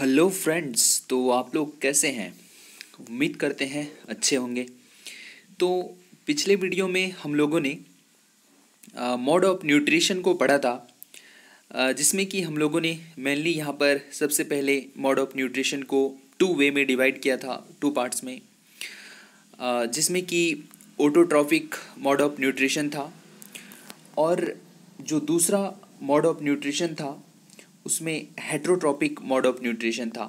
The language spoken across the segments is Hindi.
हेलो फ्रेंड्स तो आप लोग कैसे हैं उम्मीद करते हैं अच्छे होंगे तो पिछले वीडियो में हम लोगों ने मोड ऑफ न्यूट्रिशन को पढ़ा था जिसमें कि हम लोगों ने मेनली यहाँ पर सबसे पहले मोड ऑफ न्यूट्रिशन को टू वे में डिवाइड किया था टू पार्ट्स में जिसमें कि ऑटोट्रॉफिक मोड ऑफ न्यूट्रिशन था और जो दूसरा मोड ऑफ न्यूट्रिशन था उसमें हेट्रोट्रॉपिक मोड ऑफ न्यूट्रिशन था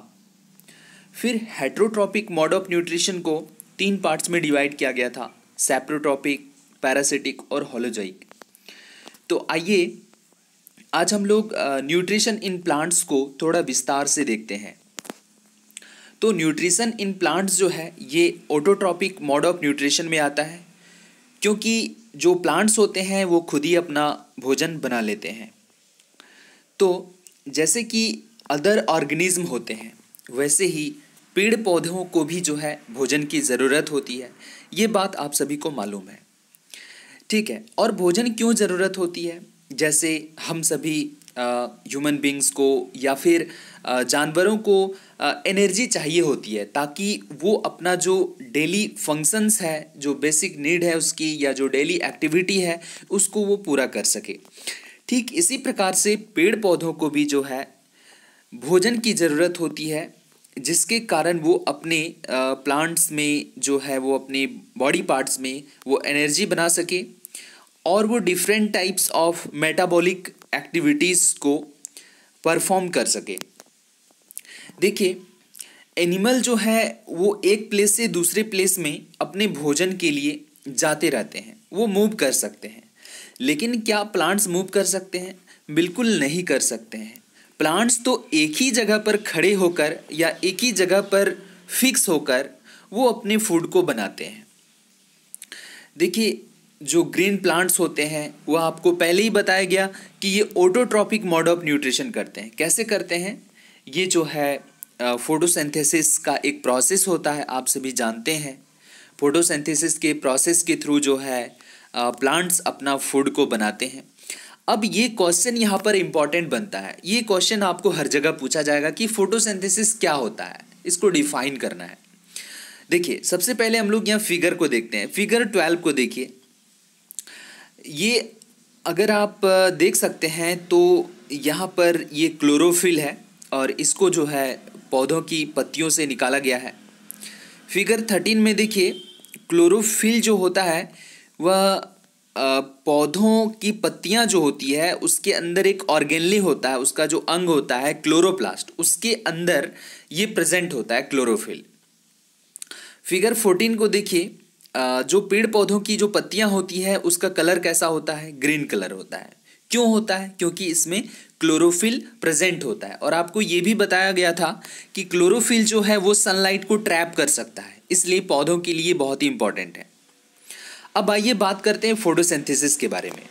फिर हेट्रोट्रॉपिक मोड ऑफ न्यूट्रिशन को तीन पार्ट्स में डिवाइड किया गया था सेप्रोट्रॉपिक पैरासिटिक और होलोजाइक तो आइए आज हम लोग न्यूट्रिशन इन प्लांट्स को थोड़ा विस्तार से देखते हैं तो न्यूट्रिशन इन प्लांट्स जो है ये ऑटोट्रॉपिक मोड ऑफ न्यूट्रिशन में आता है क्योंकि जो प्लांट्स होते हैं वो खुद ही अपना भोजन बना लेते हैं तो जैसे कि अदर ऑर्गेनिज्म होते हैं वैसे ही पेड़ पौधों को भी जो है भोजन की ज़रूरत होती है ये बात आप सभी को मालूम है ठीक है और भोजन क्यों ज़रूरत होती है जैसे हम सभी ह्यूमन बींग्स को या फिर जानवरों को एनर्जी चाहिए होती है ताकि वो अपना जो डेली फंक्शंस है जो बेसिक नीड है उसकी या जो डेली एक्टिविटी है उसको वो पूरा कर सके ठीक इसी प्रकार से पेड़ पौधों को भी जो है भोजन की ज़रूरत होती है जिसके कारण वो अपने प्लांट्स में जो है वो अपने बॉडी पार्ट्स में वो एनर्जी बना सके और वो different types of metabolic activities को परफॉर्म कर सके देखिए एनिमल जो है वो एक प्लेस से दूसरे प्लेस में अपने भोजन के लिए जाते रहते हैं वो मूव कर सकते हैं लेकिन क्या प्लांट्स मूव कर सकते हैं बिल्कुल नहीं कर सकते हैं प्लांट्स तो एक ही जगह पर खड़े होकर या एक ही जगह पर फिक्स होकर वो अपने फूड को बनाते हैं देखिए जो ग्रीन प्लांट्स होते हैं वह आपको पहले ही बताया गया कि ये ऑटोट्रॉपिक मोड ऑफ न्यूट्रिशन करते हैं कैसे करते हैं ये जो है फोटोसेंथेसिस का एक प्रोसेस होता है आप सभी जानते हैं फोटोसेंथेसिस के प्रोसेस के थ्रू जो है प्लांट्स अपना फूड को बनाते हैं अब ये क्वेश्चन यहाँ पर इम्पॉर्टेंट बनता है ये क्वेश्चन आपको हर जगह पूछा जाएगा कि फोटोसिंथेसिस क्या होता है इसको डिफाइन करना है देखिए सबसे पहले हम लोग यहाँ फिगर को देखते हैं फिगर ट्वेल्व को देखिए ये अगर आप देख सकते हैं तो यहाँ पर ये क्लोरोफिल है और इसको जो है पौधों की पत्तियों से निकाला गया है फिगर थर्टीन में देखिए क्लोरोफिल जो होता है वह पौधों की पत्तियां जो होती है उसके अंदर एक ऑर्गेनली होता है उसका जो अंग होता है क्लोरोप्लास्ट उसके अंदर ये प्रेजेंट होता है क्लोरोफिल फिगर फोर्टीन को देखिए जो पेड़ पौधों की जो पत्तियां होती है उसका कलर कैसा होता है ग्रीन कलर होता है क्यों होता है क्योंकि इसमें क्लोरोफिल प्रेजेंट होता है और आपको ये भी बताया गया था कि क्लोरोफिल जो है वो सनलाइट को ट्रैप कर सकता है इसलिए पौधों के लिए बहुत ही इंपॉर्टेंट है अब आइए बात करते हैं फोटोसिंथेसिस के बारे में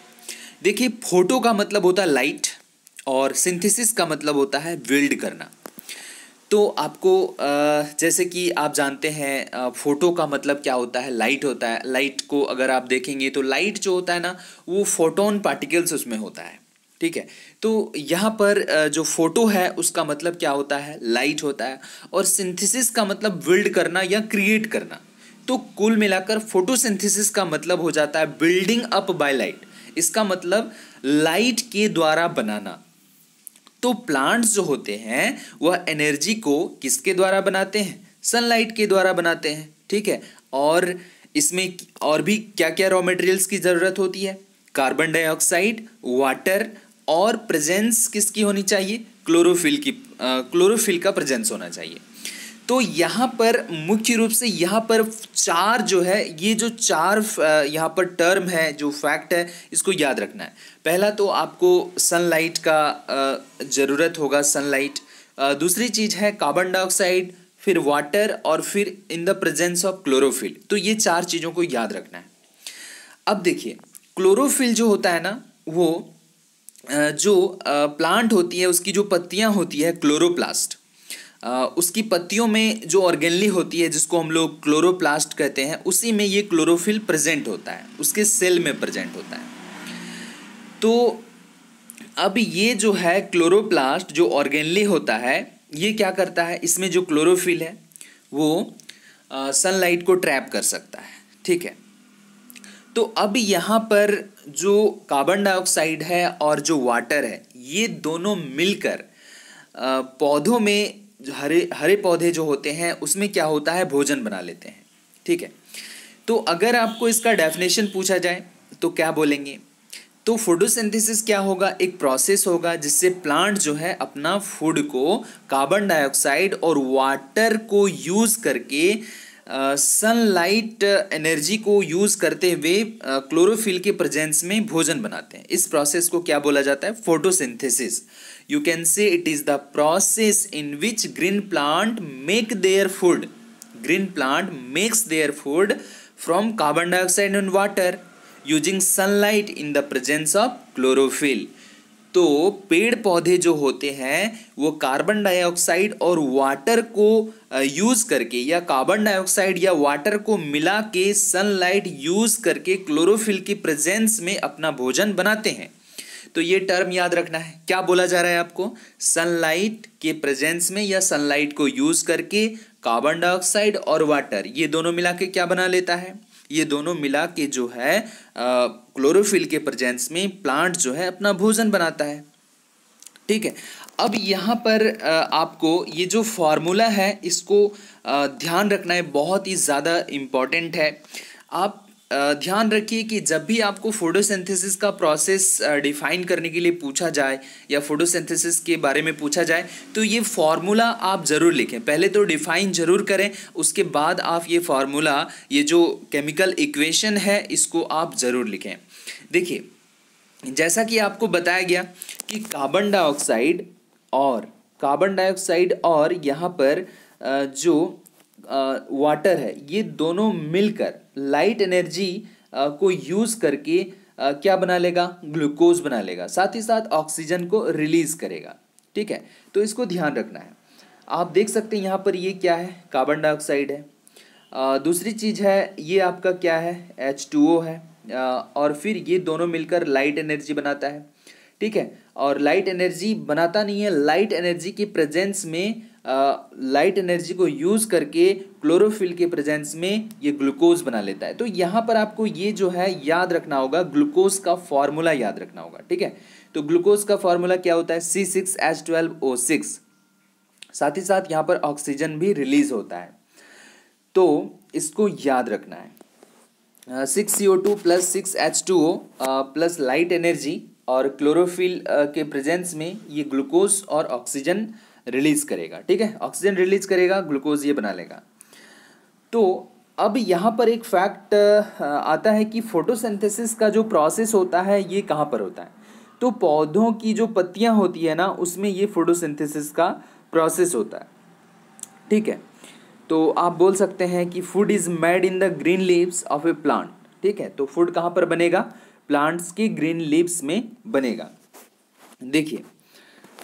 देखिए फोटो का मतलब होता है लाइट और सिंथेसिस का मतलब होता है बिल्ड करना तो आपको जैसे कि आप जानते हैं फ़ोटो का मतलब क्या होता है लाइट होता है लाइट को अगर आप देखेंगे तो लाइट जो होता है ना वो फोटोन पार्टिकल्स उसमें होता है ठीक है तो यहाँ पर जो फोटो है उसका मतलब क्या होता है लाइट होता है और सिंथेसिस का मतलब बिल्ड करना या क्रिएट करना तो कुल मिलाकर फोटोसिंथेसिस का मतलब हो जाता है बिल्डिंग अप बाय लाइट इसका मतलब लाइट के द्वारा बनाना तो प्लांट्स जो होते हैं वह एनर्जी को किसके द्वारा बनाते हैं सनलाइट के द्वारा बनाते हैं ठीक है और इसमें और भी क्या क्या रॉ मटेरियल्स की ज़रूरत होती है कार्बन डाइऑक्साइड वाटर और प्रेजेंस किसकी होनी चाहिए क्लोरोफिल की क्लोरोफिल का प्रेजेंस होना चाहिए तो यहाँ पर मुख्य रूप से यहाँ पर चार जो है ये जो चार यहाँ पर टर्म है जो फैक्ट है इसको याद रखना है पहला तो आपको सनलाइट का ज़रूरत होगा सनलाइट दूसरी चीज़ है कार्बन डाइऑक्साइड फिर वाटर और फिर in the presence of chlorophyll तो ये चार चीज़ों को याद रखना है अब देखिए क्लोरोफिल जो होता है ना वो जो प्लांट होती है उसकी जो पत्तियाँ होती है क्लोरोप्लास्ट उसकी पत्तियों में जो ऑर्गेनली होती है जिसको हम लोग क्लोरोप्लास्ट कहते हैं उसी में ये क्लोरोफिल प्रेजेंट होता है उसके सेल में प्रेजेंट होता है तो अब ये जो है क्लोरोप्लास्ट जो ऑर्गेनली होता है ये क्या करता है इसमें जो क्लोरोफिल है वो सनलाइट को ट्रैप कर सकता है ठीक है तो अब यहाँ पर जो कार्बन डाइऑक्साइड है और जो वाटर है ये दोनों मिलकर पौधों में जो हरे हरे पौधे जो होते हैं उसमें क्या होता है भोजन बना लेते हैं ठीक है तो अगर आपको इसका डेफिनेशन पूछा जाए तो क्या बोलेंगे तो फोटोसिंथेसिस क्या होगा एक प्रोसेस होगा जिससे प्लांट जो है अपना फूड को कार्बन डाइऑक्साइड और वाटर को यूज़ करके सनलाइट एनर्जी को यूज़ करते हुए क्लोरोफिल के प्रेजेंस में भोजन बनाते हैं इस प्रोसेस को क्या बोला जाता है photosynthesis you can say it is the process in which green plant make their food green plant makes their food from carbon dioxide and water using sunlight in the presence of chlorophyll तो पेड़ पौधे जो होते हैं वो कार्बन डाइऑक्साइड और वाटर को यूज़ करके या कार्बन डाइऑक्साइड या वाटर को मिला के सनलाइट यूज़ करके क्लोरोफिल की प्रेजेंस में अपना भोजन बनाते हैं तो ये टर्म याद रखना है क्या बोला जा रहा है आपको सनलाइट के प्रेजेंस में या सनलाइट को यूज़ करके कार्बन डाइऑक्साइड और वाटर ये दोनों मिला के क्या बना लेता है ये दोनों मिला के जो है क्लोरोफिल के प्रेजेंस में प्लांट जो है अपना भोजन बनाता है ठीक है अब यहाँ पर आपको ये जो फार्मूला है इसको ध्यान रखना है बहुत ही ज़्यादा इम्पॉर्टेंट है आप ध्यान रखिए कि जब भी आपको फोटोसिंथेसिस का प्रोसेस डिफाइन करने के लिए पूछा जाए या फोटोसिंथेसिस के बारे में पूछा जाए तो ये फार्मूला आप ज़रूर लिखें पहले तो डिफाइन ज़रूर करें उसके बाद आप ये फार्मूला ये जो केमिकल इक्वेशन है इसको आप ज़रूर लिखें देखिए जैसा कि आपको बताया गया कि कार्बन डाइऑक्साइड और कार्बन डाइऑक्साइड और यहाँ पर जो वाटर है ये दोनों मिलकर लाइट एनर्जी को यूज़ करके क्या बना लेगा ग्लूकोज बना लेगा साथ ही साथ ऑक्सीजन को रिलीज़ करेगा ठीक है तो इसको ध्यान रखना है आप देख सकते हैं यहाँ पर ये क्या है कार्बन डाइऑक्साइड है दूसरी चीज़ है ये आपका क्या है एच टू ओ है और फिर ये दोनों मिलकर लाइट एनर्जी बनाता है ठीक है और लाइट एनर्जी बनाता नहीं है लाइट एनर्जी के प्रेजेंस में लाइट एनर्जी को यूज़ करके क्लोरोफिल के प्रेजेंस में ये ग्लूकोज बना लेता है तो यहाँ पर आपको ये जो है याद रखना होगा ग्लूकोज का फॉर्मूला याद रखना होगा ठीक है तो ग्लूकोज का फॉर्मूला क्या होता है C six H twelve O six साथ ही साथ यहाँ पर ऑक्सीजन भी रिलीज होता है तो इसको याद रखना है six C O two plus six H two O plus light energy और क्लोरोफिल के प्रेजेंस में ये ग्लूकोज और ऑक्सीजन रिलीज करेगा ठीक है ऑक्सीजन रिलीज करेगा ग्लूकोज ये बना लेगा तो अब यहाँ पर एक फैक्ट आता है कि फोटोसिंथेसिस का जो प्रोसेस होता है ये कहाँ पर होता है तो पौधों की जो पत्तियाँ होती है ना उसमें ये फोटोसिंथेसिस का प्रोसेस होता है ठीक है तो आप बोल सकते हैं कि food is made in the green leaves of a plant ठीक है तो फूड कहाँ पर बनेगा प्लांट्स के ग्रीन लीव्स में बनेगा देखिए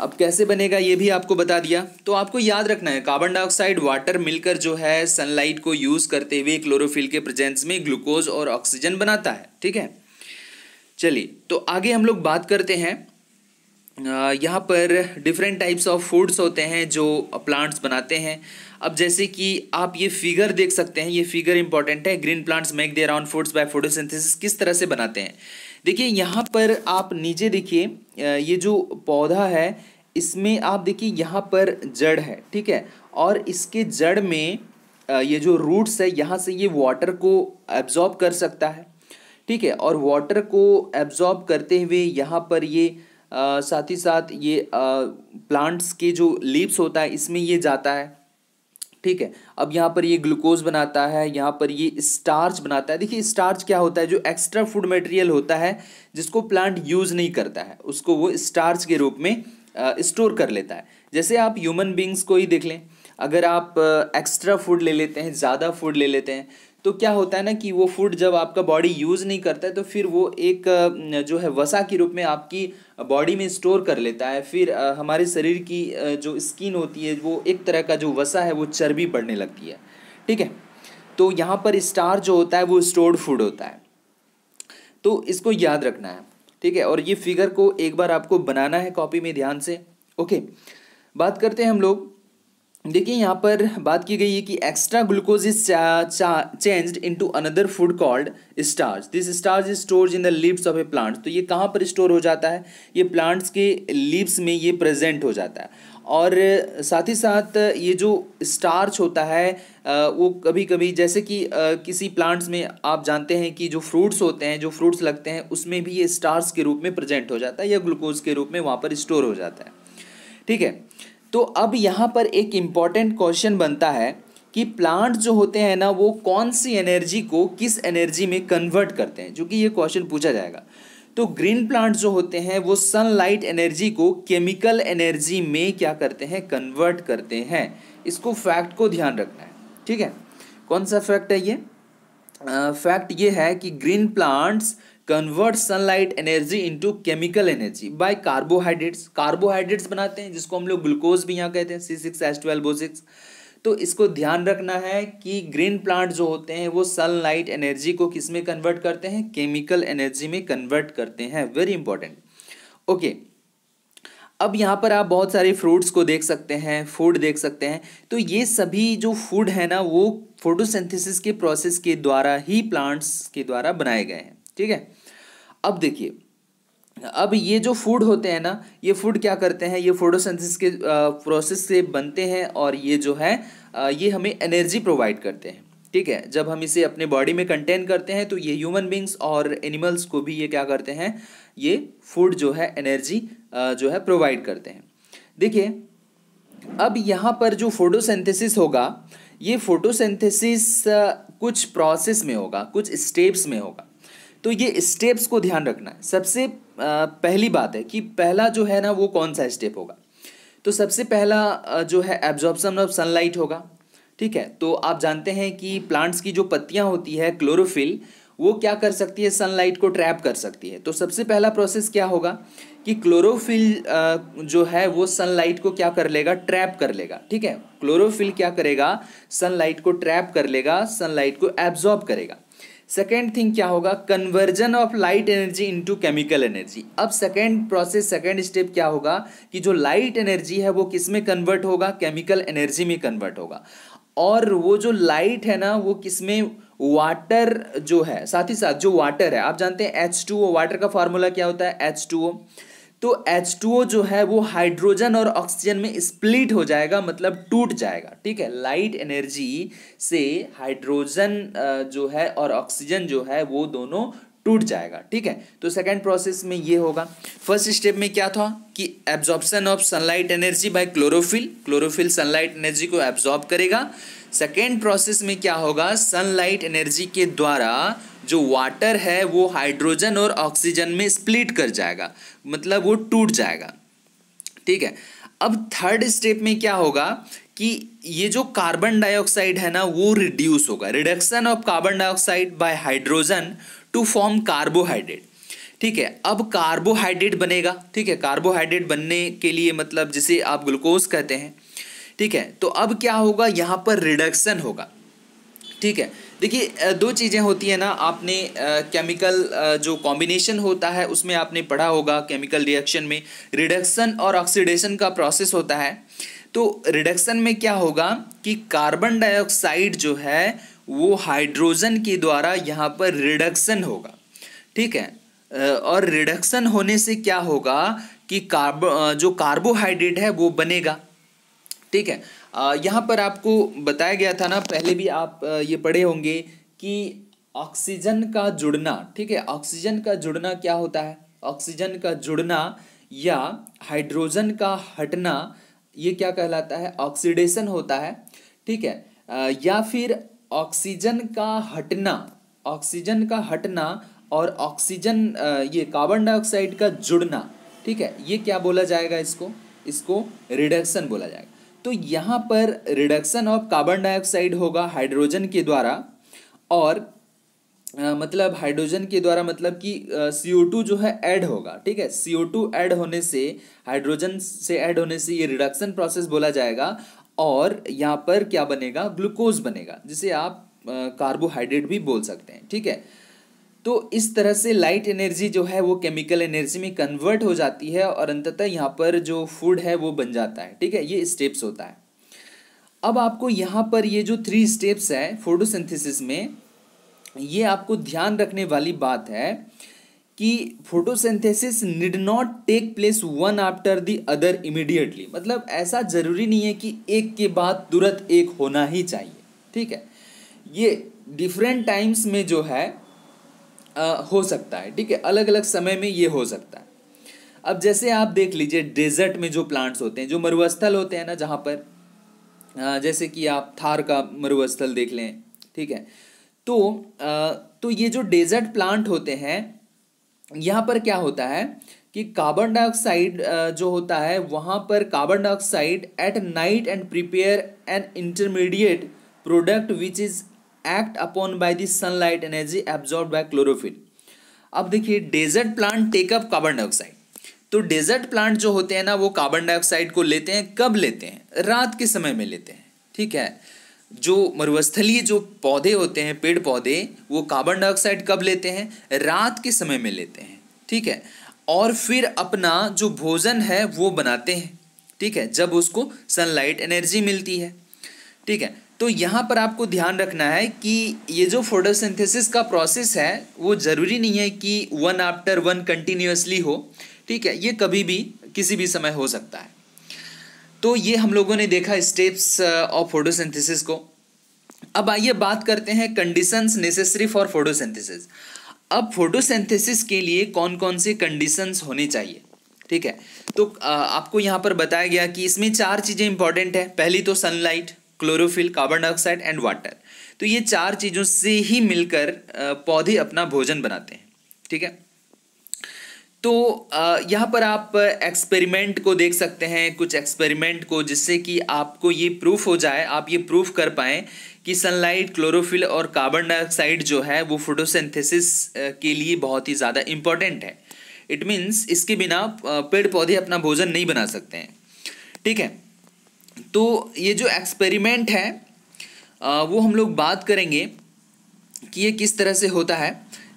अब कैसे बनेगा ये भी आपको बता दिया तो आपको याद रखना है कार्बन डाइऑक्साइड वाटर मिलकर जो है सनलाइट को यूज़ करते हुए क्लोरोफिल के प्रेजेंस में ग्लूकोज और ऑक्सीजन बनाता है ठीक है चलिए तो आगे हम लोग बात करते हैं यहाँ पर डिफरेंट टाइप्स ऑफ फूड्स होते हैं जो प्लांट्स बनाते हैं अब जैसे कि आप ये फिगर देख सकते हैं ये फिगर इंपॉर्टेंट है green plants make their own foods by photosynthesis किस तरह से बनाते हैं देखिए यहाँ पर आप नीचे देखिए ये जो पौधा है इसमें आप देखिए यहाँ पर जड़ है ठीक है और इसके जड़ में ये जो रूट्स है यहाँ से ये वाटर को एब्जॉर्ब कर सकता है ठीक है और वाटर को एब्जॉर्ब करते हुए यहाँ पर ये आ, साथ ही साथ ये आ, प्लांट्स के जो लीव्स होता है इसमें ये जाता है ठीक है अब यहाँ पर ये ग्लूकोज बनाता है यहाँ पर ये स्टार्च बनाता है देखिए स्टार्च क्या होता है जो एक्स्ट्रा फूड मटेरियल होता है जिसको प्लांट यूज़ नहीं करता है उसको वो स्टार्च के रूप में स्टोर कर लेता है जैसे आप ह्यूमन बींग्स को ही देख लें अगर आप एक्स्ट्रा फूड ले लेते हैं ज़्यादा फूड ले लेते हैं तो क्या होता है ना कि वो फूड जब आपका बॉडी यूज़ नहीं करता है तो फिर वो एक जो है वसा के रूप में आपकी बॉडी में स्टोर कर लेता है फिर हमारे शरीर की जो स्किन होती है वो एक तरह का जो वसा है वो चर्बी बढ़ने लगती है ठीक है तो यहाँ पर स्टार जो होता है वो स्टोर्ड फूड होता है तो इसको याद रखना है ठीक है और ये फिगर को एक बार आपको बनाना है कॉपी में ध्यान से ओके बात करते हैं हम लोग देखिए यहाँ पर बात की गई है कि extra glucose is changed into another food called starch this starch is stored in the leaves of a plant तो ये कहाँ पर स्टोर हो जाता है ये प्लांट्स के लीव्स में ये प्रेजेंट हो जाता है और साथ ही साथ ये जो स्टार्च होता है वो कभी कभी जैसे कि किसी प्लांट्स में आप जानते हैं कि जो फ्रूट्स होते हैं जो फ्रूट्स लगते हैं उसमें भी ये स्टार्च के रूप में प्रेजेंट हो जाता है या ग्लूकोज के रूप में वहाँ पर स्टोर हो जाता है ठीक है तो अब यहाँ पर एक इम्पॉर्टेंट क्वेश्चन बनता है कि प्लांट जो होते हैं ना वो कौन सी एनर्जी को किस एनर्जी में कन्वर्ट करते हैं जो कि ये क्वेश्चन पूछा जाएगा तो ग्रीन प्लांट जो होते हैं वो सनलाइट एनर्जी को केमिकल एनर्जी में क्या करते हैं कन्वर्ट करते हैं इसको फैक्ट को ध्यान रखना है ठीक है कौन सा फैक्ट है ये फैक्ट uh, ये है कि green plants convert sunlight energy into chemical energy by carbohydrates carbohydrates बनाते हैं जिसको हम लोग ग्लूकोज भी यहाँ कहते हैं C six S twelve O six तो इसको ध्यान रखना है कि ग्रीन प्लांट जो होते हैं वो सनलाइट एनर्जी को किस में कन्वर्ट करते हैं केमिकल एनर्जी में कन्वर्ट करते हैं वेरी इंपॉर्टेंट ओके अब यहाँ पर आप बहुत सारे फ्रूट्स को देख सकते हैं फूड देख सकते हैं तो ये सभी जो फूड है ना वो फोटोसिंथेसिस के प्रोसेस के द्वारा ही प्लांट्स के द्वारा बनाए गए हैं ठीक है अब देखिए अब ये जो फूड होते हैं ना ये फूड क्या करते हैं ये फोटोसेंथिस के प्रोसेस से बनते हैं और ये जो है ये हमें एनर्जी प्रोवाइड करते हैं ठीक है जब हम इसे अपने बॉडी में कंटेन करते हैं तो ये ह्यूमन बींग्स और एनिमल्स को भी ये क्या करते हैं ये फूड जो है एनर्जी जो है प्रोवाइड करते हैं देखिए अब यहाँ पर जो फोटोसिंथेसिस होगा ये फोटोसेंथिस कुछ प्रोसेस में होगा कुछ स्टेप्स में होगा तो ये स्टेप्स को ध्यान रखना है सबसे पहली बात है कि पहला जो है ना वो कौन सा स्टेप होगा तो सबसे पहला जो है एब्जॉर्बसन ऑफ सनलाइट होगा ठीक है तो आप जानते हैं कि प्लांट्स की जो पत्तियाँ होती है क्लोरोफिल वो क्या कर सकती है सनलाइट को ट्रैप कर सकती है तो सबसे पहला प्रोसेस क्या होगा कि क्लोरोफिल जो है वो सनलाइट को क्या कर लेगा ट्रैप कर लेगा ठीक है क्लोरोफिल क्या करेगा सनलाइट को ट्रैप कर लेगा सनलाइट को एब्जॉर्ब करेगा सेकेंड थिंग क्या होगा conversion of light energy into chemical energy अब सेकेंड प्रोसेस सेकेंड स्टेप क्या होगा कि जो लाइट एनर्जी है वो किस में कन्वर्ट होगा केमिकल एनर्जी में कन्वर्ट होगा और वो जो लाइट है ना वो किस में वाटर जो है साथ ही साथ जो वाटर है आप जानते हैं एच टू ओ वाटर का फार्मूला क्या होता है एच टू ओ तो H2O जो है वो हाइड्रोजन और ऑक्सीजन में स्प्लिट हो जाएगा मतलब टूट जाएगा ठीक है लाइट एनर्जी से हाइड्रोजन जो है और ऑक्सीजन जो है वो दोनों टूट जाएगा ठीक है तो सेकेंड प्रोसेस में ये होगा फर्स्ट स्टेप में क्या था कि absorption of sunlight energy by chlorophyll chlorophyll sunlight energy को एब्जॉर्ब करेगा सेकेंड प्रोसेस में क्या होगा सनलाइट एनर्जी के द्वारा जो वाटर है वो हाइड्रोजन और ऑक्सीजन में स्प्लिट कर जाएगा मतलब वो टूट जाएगा ठीक है अब थर्ड स्टेप में क्या होगा कि ये जो कार्बन डाइऑक्साइड है ना वो रिड्यूस होगा reduction of carbon dioxide by hydrogen to form carbohydrate ठीक है अब कार्बोहाइड्रेट बनेगा ठीक है कार्बोहाइड्रेट बनने के लिए मतलब जिसे आप ग्लूकोज कहते हैं ठीक है तो अब क्या होगा यहाँ पर रिडक्शन होगा ठीक है देखिए दो चीज़ें होती है ना आपने केमिकल जो कॉम्बिनेशन होता है उसमें आपने पढ़ा होगा केमिकल रिएक्शन में रिडक्शन और ऑक्सीडेशन का प्रोसेस होता है तो रिडक्शन में क्या होगा कि कार्बन डाइऑक्साइड जो है वो हाइड्रोजन के द्वारा यहाँ पर रिडक्शन होगा ठीक है और रिडक्शन होने से क्या होगा कि कार्ब जो कार्बोहाइड्रेट है वो बनेगा ठीक है यहाँ पर आपको बताया गया था ना पहले भी आप ये पढ़े होंगे कि ऑक्सीजन का जुड़ना ठीक है ऑक्सीजन का जुड़ना क्या होता है ऑक्सीजन का जुड़ना या हाइड्रोजन का हटना ये क्या कहलाता है ऑक्सीडेशन होता है ठीक है या फिर ऑक्सीजन का हटना ऑक्सीजन का हटना और ऑक्सीजन ये कार्बन डाइऑक्साइड का जुड़ना ठीक है ये क्या बोला जाएगा इसको इसको रिडक्शन बोला जाएगा तो यहाँ पर रिडक्शन ऑफ कार्बन डाइऑक्साइड होगा हाइड्रोजन के द्वारा और आ, मतलब हाइड्रोजन के द्वारा मतलब कि सी ओ टू जो है ऐड होगा ठीक है सी ओ टू ऐड होने से हाइड्रोजन से ऐड होने से ये रिडक्शन प्रोसेस बोला जाएगा और यहाँ पर क्या बनेगा ग्लूकोज बनेगा जिसे आप कार्बोहाइड्रेट भी बोल सकते हैं ठीक है तो इस तरह से लाइट एनर्जी जो है वो केमिकल एनर्जी में कन्वर्ट हो जाती है और अंततः यहाँ पर जो फूड है वो बन जाता है ठीक है ये स्टेप्स होता है अब आपको यहाँ पर ये जो थ्री स्टेप्स है फोटोसिंथेसिस में ये आपको ध्यान रखने वाली बात है कि photosynthesis need not take place one after the other immediately मतलब ऐसा ज़रूरी नहीं है कि एक के बाद तुरंत एक होना ही चाहिए ठीक है ये डिफरेंट टाइम्स में जो है हो सकता है ठीक है अलग अलग समय में ये हो सकता है अब जैसे आप देख लीजिए डेजर्ट में जो प्लांट्स होते हैं जो मरुस्थल होते हैं ना जहाँ पर आ, जैसे कि आप थार का मरुस्थल देख लें ठीक है तो आ, तो ये जो डेजर्ट प्लांट होते हैं यहाँ पर क्या होता है कि कार्बन डाइऑक्साइड जो होता है वहाँ पर carbon dioxide at night and prepare an intermediate product which is act upon by the sunlight energy absorb by chlorophyll अब देखिए desert plant take up carbon dioxide तो डेजर्ट प्लांट जो होते हैं ना वो कार्बन डाइऑक्साइड को लेते हैं कब लेते हैं रात के समय में लेते हैं ठीक है जो मरुस्थलीय जो पौधे होते हैं पेड़ पौधे वो कार्बन डाइऑक्साइड कब लेते हैं रात के समय में लेते हैं ठीक है और फिर अपना जो भोजन है वो बनाते हैं ठीक है जब उसको सनलाइट एनर्जी मिलती है ठीक है तो यहाँ पर आपको ध्यान रखना है कि ये जो फोटोसिंथेसिस का प्रोसेस है वो ज़रूरी नहीं है कि वन आफ्टर वन कंटिन्यूसली हो ठीक है ये कभी भी किसी भी समय हो सकता है तो ये हम लोगों ने देखा स्टेप्स ऑफ फोटोसिंथेसिस को अब आइए बात करते हैं कंडीशंस नेसेसरी फॉर फोटोसिंथेसिस अब फोटोसिंथेसिस के लिए कौन कौन से कंडीशंस होने चाहिए ठीक है तो uh, आपको यहाँ पर बताया गया कि इसमें चार चीज़ें इंपॉर्टेंट हैं पहली तो sunlight chlorophyll carbon dioxide and water तो ये चार चीज़ों से ही मिलकर पौधे अपना भोजन बनाते हैं ठीक है तो यहाँ पर आप एक्सपेरिमेंट को देख सकते हैं कुछ एक्सपेरिमेंट को जिससे कि आपको ये प्रूफ हो जाए आप ये प्रूफ कर पाएँ कि सनलाइट क्लोरोफिल और कार्बन डाइऑक्साइड जो है वो फोटोसिंथेसिस के लिए बहुत ही ज़्यादा इम्पॉर्टेंट है इट मीन्स इसके बिना पेड़ पौधे अपना भोजन नहीं बना सकते हैं ठीक है तो ये जो एक्सपेरिमेंट है वो हम लोग बात करेंगे कि ये किस तरह से होता है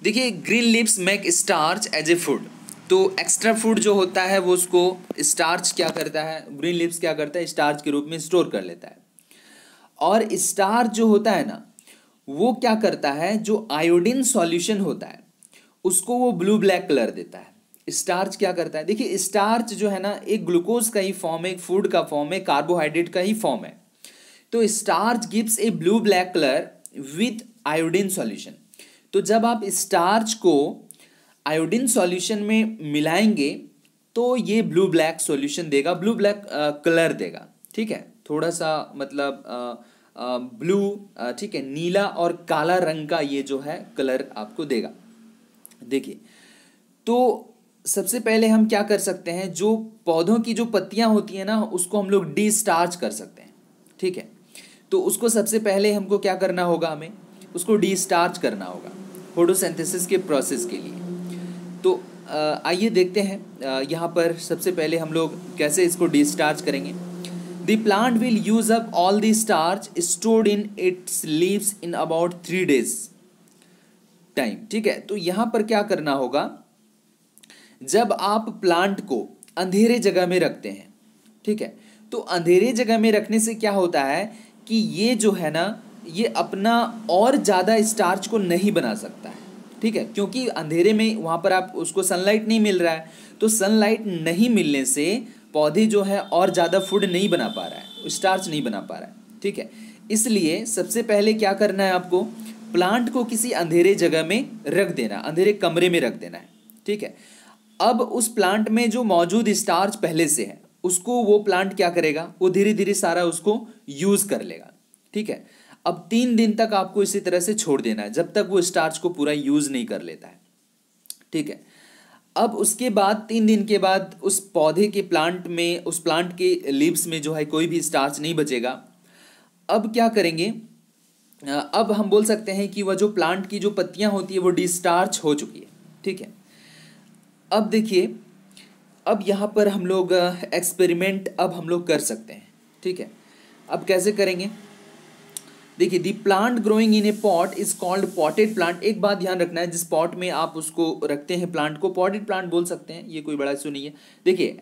देखिए green leaves make starch as a food तो एक्स्ट्रा फूड जो होता है वो उसको स्टार्च क्या करता है ग्रीन लिप्स क्या करता है स्टार्च के रूप में स्टोर कर लेता है और स्टार्च जो होता है ना वो क्या करता है जो आयोडीन सॉल्यूशन होता है उसको वो ब्लू ब्लैक कलर देता है स्टार्च क्या करता है देखिए स्टार्च जो है ना एक ग्लूकोज का ही फॉर्म है एक फूड का फॉर्म है कार्बोहाइड्रेट का ही फॉर्म है तो starch gives a blue black colour with iodine solution तो जब आप स्टार्च को आयोडीन सॉल्यूशन में मिलाएंगे तो ये ब्लू ब्लैक सॉल्यूशन देगा ब्लू ब्लैक कलर देगा ठीक है थोड़ा सा मतलब ब्लू ठीक है नीला और काला रंग का ये जो है कलर आपको देगा देखिए तो सबसे पहले हम क्या कर सकते हैं जो पौधों की जो पत्तियां होती हैं ना उसको हम लोग डी स्टार्च कर सकते हैं ठीक है तो उसको सबसे पहले हमको क्या करना होगा हमें उसको डी स्टार्च करना होगा फोटोसिंथेसिस के प्रोसेस के लिए तो आइए देखते हैं यहाँ पर सबसे पहले हम लोग कैसे इसको स्टार्च करेंगे the plant will use up all the starch stored in its leaves in about three days time ठीक है तो यहाँ पर क्या करना होगा जब आप प्लांट को अंधेरे जगह में रखते हैं ठीक है तो अंधेरे जगह में रखने से क्या होता है कि ये जो है ना ये अपना और ज़्यादा स्टार्च को नहीं बना सकता है ठीक है क्योंकि अंधेरे में वहाँ पर आप उसको सनलाइट नहीं मिल रहा है तो सनलाइट नहीं मिलने से पौधे जो है और ज़्यादा फूड नहीं बना पा रहा है स्टार्च नहीं बना पा रहा है ठीक है इसलिए सबसे पहले क्या करना है आपको प्लांट को किसी अंधेरे जगह में रख देना अंधेरे कमरे में रख देना है ठीक है अब उस प्लांट में जो मौजूद स्टार्च पहले से है उसको वो प्लांट क्या करेगा वो धीरे धीरे सारा उसको यूज कर लेगा ठीक है अब तीन दिन तक आपको इसी तरह से छोड़ देना है जब तक वो स्टार्च को पूरा यूज नहीं कर लेता है ठीक है अब उसके बाद तीन दिन के बाद उस पौधे के प्लांट में उस प्लांट के लीव्स में जो है कोई भी स्टार्च नहीं बचेगा अब क्या करेंगे अब हम बोल सकते हैं कि वह जो प्लांट की जो पत्तियां होती है वो डिस्टार्च हो चुकी है ठीक है अब देखिए अब यहाँ पर हम लोग एक्सपेरिमेंट अब हम लोग कर सकते हैं ठीक है अब कैसे करेंगे देखिए the plant growing in a pot is called potted plant एक बात ध्यान रखना है जिस पॉट में आप उसको रखते हैं प्लांट को पॉटेड प्लांट बोल सकते हैं ये कोई बड़ा इशू नहीं है देखिए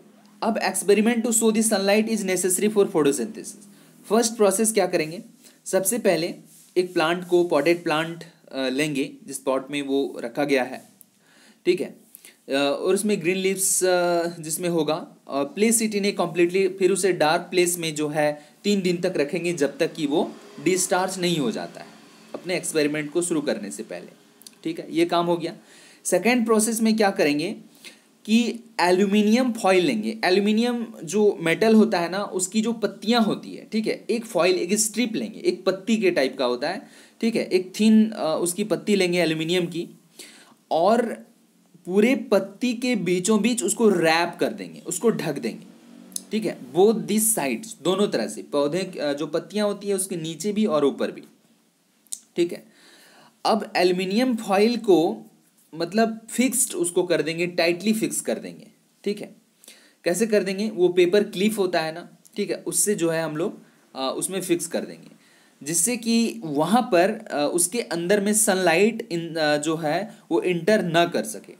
अब experiment to show the sunlight is necessary for photosynthesis first process क्या करेंगे सबसे पहले एक प्लांट को पॉटेड प्लांट लेंगे जिस पॉट में वो रखा गया है ठीक है और उसमें ग्रीन लीव्स जिसमें होगा प्लेस इट इन कम्प्लीटली फिर उसे डार्क प्लेस में जो है तीन दिन तक रखेंगे जब तक कि वो डिस्चार्ज नहीं हो जाता है अपने एक्सपेरिमेंट को शुरू करने से पहले ठीक है ये काम हो गया सेकेंड प्रोसेस में क्या करेंगे कि एल्यूमिनियम फॉइल लेंगे एल्यूमिनियम जो मेटल होता है ना उसकी जो पत्तियां होती है ठीक है एक फॉइल एक स्ट्रिप लेंगे एक पत्ती के टाइप का होता है ठीक है एक थीन उसकी पत्ती लेंगे एल्यूमिनियम की और पूरे पत्ती के बीचों बीच उसको रैप कर देंगे उसको ढक देंगे ठीक है बोथ दिस साइड्स दोनों तरह से पौधे जो पत्तियां होती है उसके नीचे भी और ऊपर भी ठीक है अब एल्युमिनियम फॉइल को मतलब फिक्स्ड उसको कर देंगे टाइटली फिक्स कर देंगे ठीक है कैसे कर देंगे वो पेपर क्लिप होता है ना ठीक है उससे जो है हम लोग उसमें फिक्स कर देंगे जिससे कि वहाँ पर आ, उसके अंदर में सनलाइट इन आ, जो है वो इंटर ना कर सके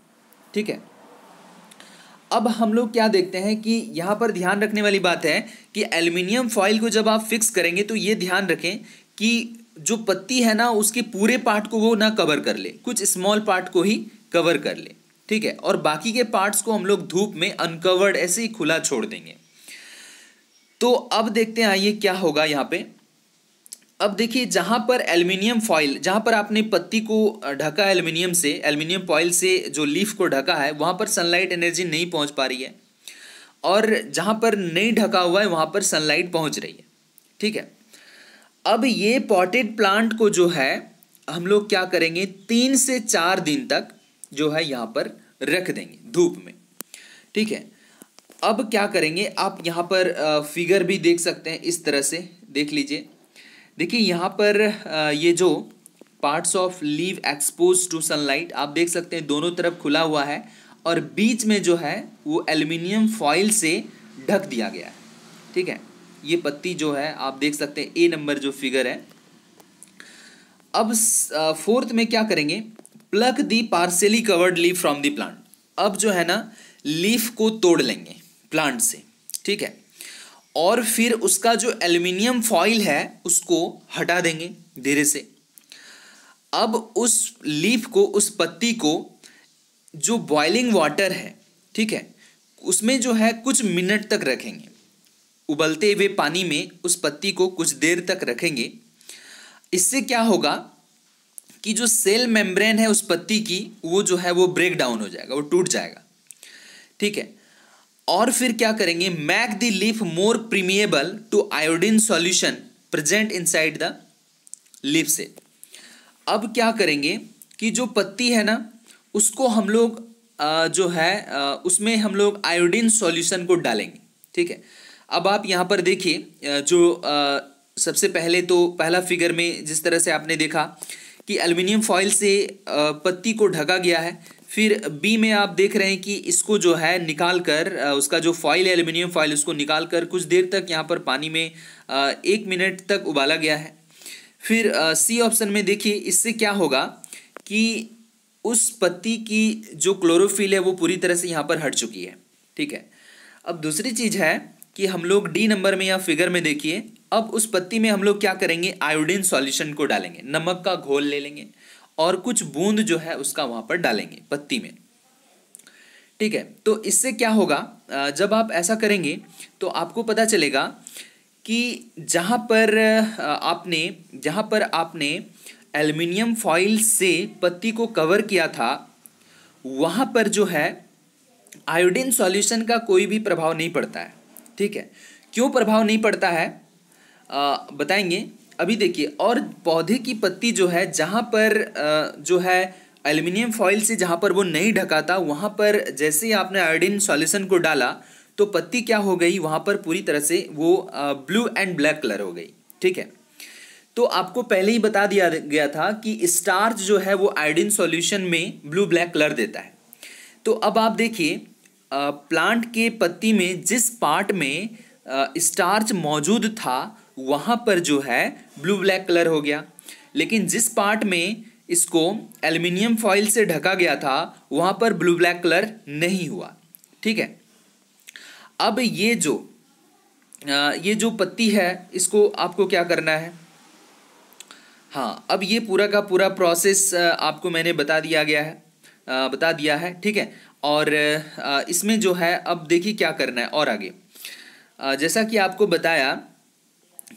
ठीक है अब हम लोग क्या देखते हैं कि यहाँ पर ध्यान रखने वाली बात है कि एल्युमिनियम फॉइल को जब आप फिक्स करेंगे तो ये ध्यान रखें कि जो पत्ती है ना उसके पूरे पार्ट को वो ना कवर कर ले कुछ स्मॉल पार्ट को ही कवर कर ले ठीक है और बाकी के पार्ट्स को हम लोग धूप में अनकवर्ड ऐसे ही खुला छोड़ देंगे तो अब देखते हैं आइए क्या होगा यहाँ पे अब देखिए जहाँ पर एल्युमिनियम फॉइल जहाँ पर आपने पत्ती को ढका एल्युमिनियम से एल्युमिनियम फॉइल से जो लीफ को ढका है वहाँ पर सनलाइट एनर्जी नहीं पहुँच पा रही है और जहाँ पर नहीं ढका हुआ है वहाँ पर सनलाइट पहुँच रही है ठीक है अब ये पॉटेड प्लांट को जो है हम लोग क्या करेंगे तीन से चार दिन तक जो है यहाँ पर रख देंगे धूप में ठीक है अब क्या करेंगे आप यहाँ पर फिगर भी देख सकते हैं इस तरह से देख लीजिए देखिए यहाँ पर ये जो parts of leaf expose to sunlight आप देख सकते हैं दोनों तरफ खुला हुआ है और बीच में जो है वो एल्यूमिनियम फॉइल से ढक दिया गया है ठीक है ये पत्ती जो है आप देख सकते हैं ए नंबर जो फिगर है अब फोर्थ में क्या करेंगे pluck the partially covered leaf from the plant अब जो है ना लीफ को तोड़ लेंगे प्लांट से ठीक है और फिर उसका जो एल्युमिनियम फॉइल है उसको हटा देंगे धीरे से अब उस लीफ को उस पत्ती को जो बॉइलिंग वाटर है ठीक है उसमें जो है कुछ मिनट तक रखेंगे उबलते हुए पानी में उस पत्ती को कुछ देर तक रखेंगे इससे क्या होगा कि जो सेल मेम्ब्रेन है उस पत्ती की वो जो है वो ब्रेक डाउन हो जाएगा वो टूट जाएगा ठीक है और फिर क्या करेंगे make the leaf more permeable to iodine solution present inside the leaf से अब क्या करेंगे कि जो पत्ती है ना उसको हम लोग जो है उसमें हम लोग आयोडीन सॉल्यूशन को डालेंगे ठीक है अब आप यहाँ पर देखिए जो सबसे पहले तो पहला फिगर में जिस तरह से आपने देखा कि एल्युमिनियम फॉइल से पत्ती को ढका गया है फिर बी में आप देख रहे हैं कि इसको जो है निकाल कर उसका जो फॉइल है एल्यूमिनियम फॉइल उसको निकाल कर कुछ देर तक यहाँ पर पानी में एक मिनट तक उबाला गया है फिर सी ऑप्शन में देखिए इससे क्या होगा कि उस पत्ती की जो क्लोरोफिल है वो पूरी तरह से यहाँ पर हट चुकी है ठीक है अब दूसरी चीज़ है कि हम लोग डी नंबर में या फिगर में देखिए अब उस पत्ती में हम लोग क्या करेंगे आयोडीन सॉल्यूशन को डालेंगे नमक का घोल ले लेंगे और कुछ बूंद जो है उसका वहाँ पर डालेंगे पत्ती में ठीक है तो इससे क्या होगा जब आप ऐसा करेंगे तो आपको पता चलेगा कि जहाँ पर आपने जहाँ पर आपने एल्युमिनियम फॉइल से पत्ती को कवर किया था वहाँ पर जो है आयोडीन सॉल्यूशन का कोई भी प्रभाव नहीं पड़ता है ठीक है क्यों प्रभाव नहीं पड़ता है आ, बताएंगे अभी देखिए और पौधे की पत्ती जो है जहाँ पर जो है एल्युमिनियम फॉइल से जहाँ पर वो नहीं ढका था वहाँ पर जैसे ही आपने आयोडीन सॉल्यूशन को डाला तो पत्ती क्या हो गई वहाँ पर पूरी तरह से वो ब्लू एंड ब्लैक कलर हो गई ठीक है तो आपको पहले ही बता दिया गया था कि स्टार्च जो है वो आयोडीन सॉल्यूशन में ब्लू ब्लैक कलर देता है तो अब आप देखिए प्लांट के पत्ती में जिस पार्ट में स्टार्च मौजूद था वहाँ पर जो है ब्लू ब्लैक कलर हो गया लेकिन जिस पार्ट में इसको एल्युमिनियम फॉइल से ढका गया था वहाँ पर ब्लू ब्लैक कलर नहीं हुआ ठीक है अब ये जो ये जो पत्ती है इसको आपको क्या करना है हाँ अब ये पूरा का पूरा प्रोसेस आपको मैंने बता दिया गया है बता दिया है ठीक है और इसमें जो है अब देखिए क्या करना है और आगे जैसा कि आपको बताया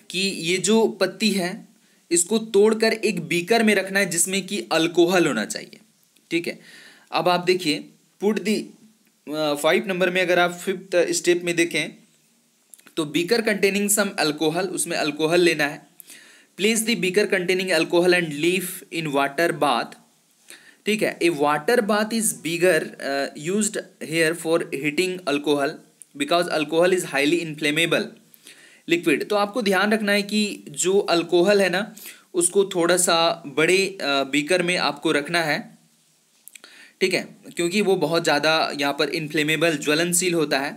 कि ये जो पत्ती है इसको तोड़कर एक बीकर में रखना है जिसमें कि अल्कोहल होना चाहिए ठीक है अब आप देखिए पुट दी फाइव नंबर में अगर आप फिफ्थ स्टेप में देखें तो बीकर कंटेनिंग सम अल्कोहल उसमें अल्कोहल लेना है place the beaker containing alcohol and leaf in water bath ठीक है a water bath is bigger use here for heating alcohol because alcohol is highly inflammable liquid तो आपको ध्यान रखना है कि जो अल्कोहल है ना उसको थोड़ा सा बड़े बीकर में आपको रखना है ठीक है क्योंकि वो बहुत ज़्यादा यहाँ पर इनफ्लेमेबल ज्वलनशील होता है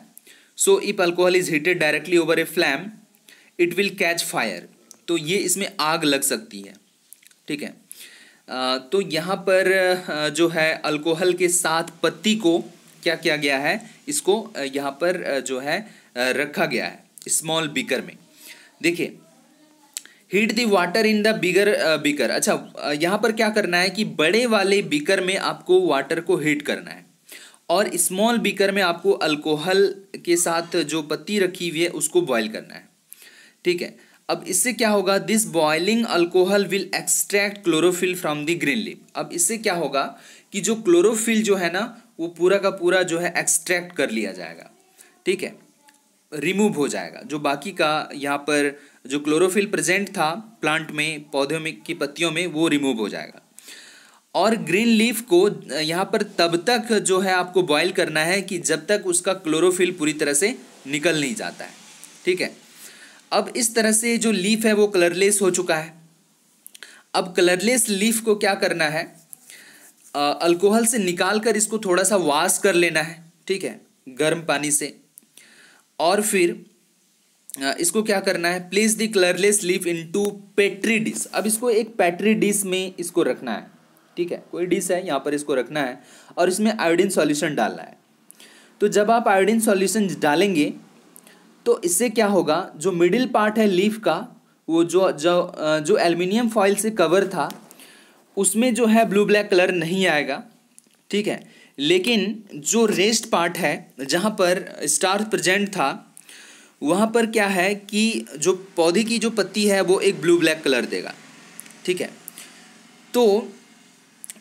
so if alcohol is heated directly over a flame it will catch fire तो ये इसमें आग लग सकती है ठीक है तो यहाँ पर जो है अल्कोहल के साथ पत्ती को क्या किया गया है इसको यहाँ पर जो है रखा गया है स्मॉल बीकर में देखिए heat the water in the bigger beaker अच्छा uh, यहाँ पर क्या करना है कि बड़े वाले बीकर में आपको वाटर को हीट करना है और स्मॉल बीकर में आपको अल्कोहल के साथ जो पत्ती रखी हुई है उसको बॉयल करना है ठीक है अब इससे क्या होगा this boiling alcohol will extract chlorophyll from the green leaf अब इससे क्या होगा कि जो क्लोरोफिल जो है ना वो पूरा का पूरा जो है एक्सट्रैक्ट कर लिया जाएगा ठीक है रिमूव हो जाएगा जो बाकी का यहाँ पर जो क्लोरोफिल प्रेजेंट था प्लांट में पौधों में की पत्तियों में वो रिमूव हो जाएगा और ग्रीन लीफ को यहाँ पर तब तक जो है आपको बॉयल करना है कि जब तक उसका क्लोरोफिल पूरी तरह से निकल नहीं जाता है ठीक है अब इस तरह से जो लीफ है वो कलरलेस हो चुका है अब कलरलेस लीफ को क्या करना है अल्कोहल से निकाल कर इसको थोड़ा सा वाश कर लेना है ठीक है गर्म पानी से और फिर इसको क्या करना है place the colourless leaf into petri dish अब इसको एक पेट्री डिश में इसको रखना है ठीक है कोई डिश है यहाँ पर इसको रखना है और इसमें आयोडीन सॉल्यूशन डालना है तो जब आप आयोडीन सॉल्यूशन डालेंगे तो इससे क्या होगा जो मिडिल पार्ट है लीफ का वो जो जो जो एल्यूमिनियम फॉइल से कवर था उसमें जो है ब्लू ब्लैक कलर नहीं आएगा ठीक है लेकिन जो रेस्ट पार्ट है जहाँ पर स्टार प्रेजेंट था वहाँ पर क्या है कि जो पौधे की जो पत्ती है वो एक ब्लू ब्लैक कलर देगा ठीक है तो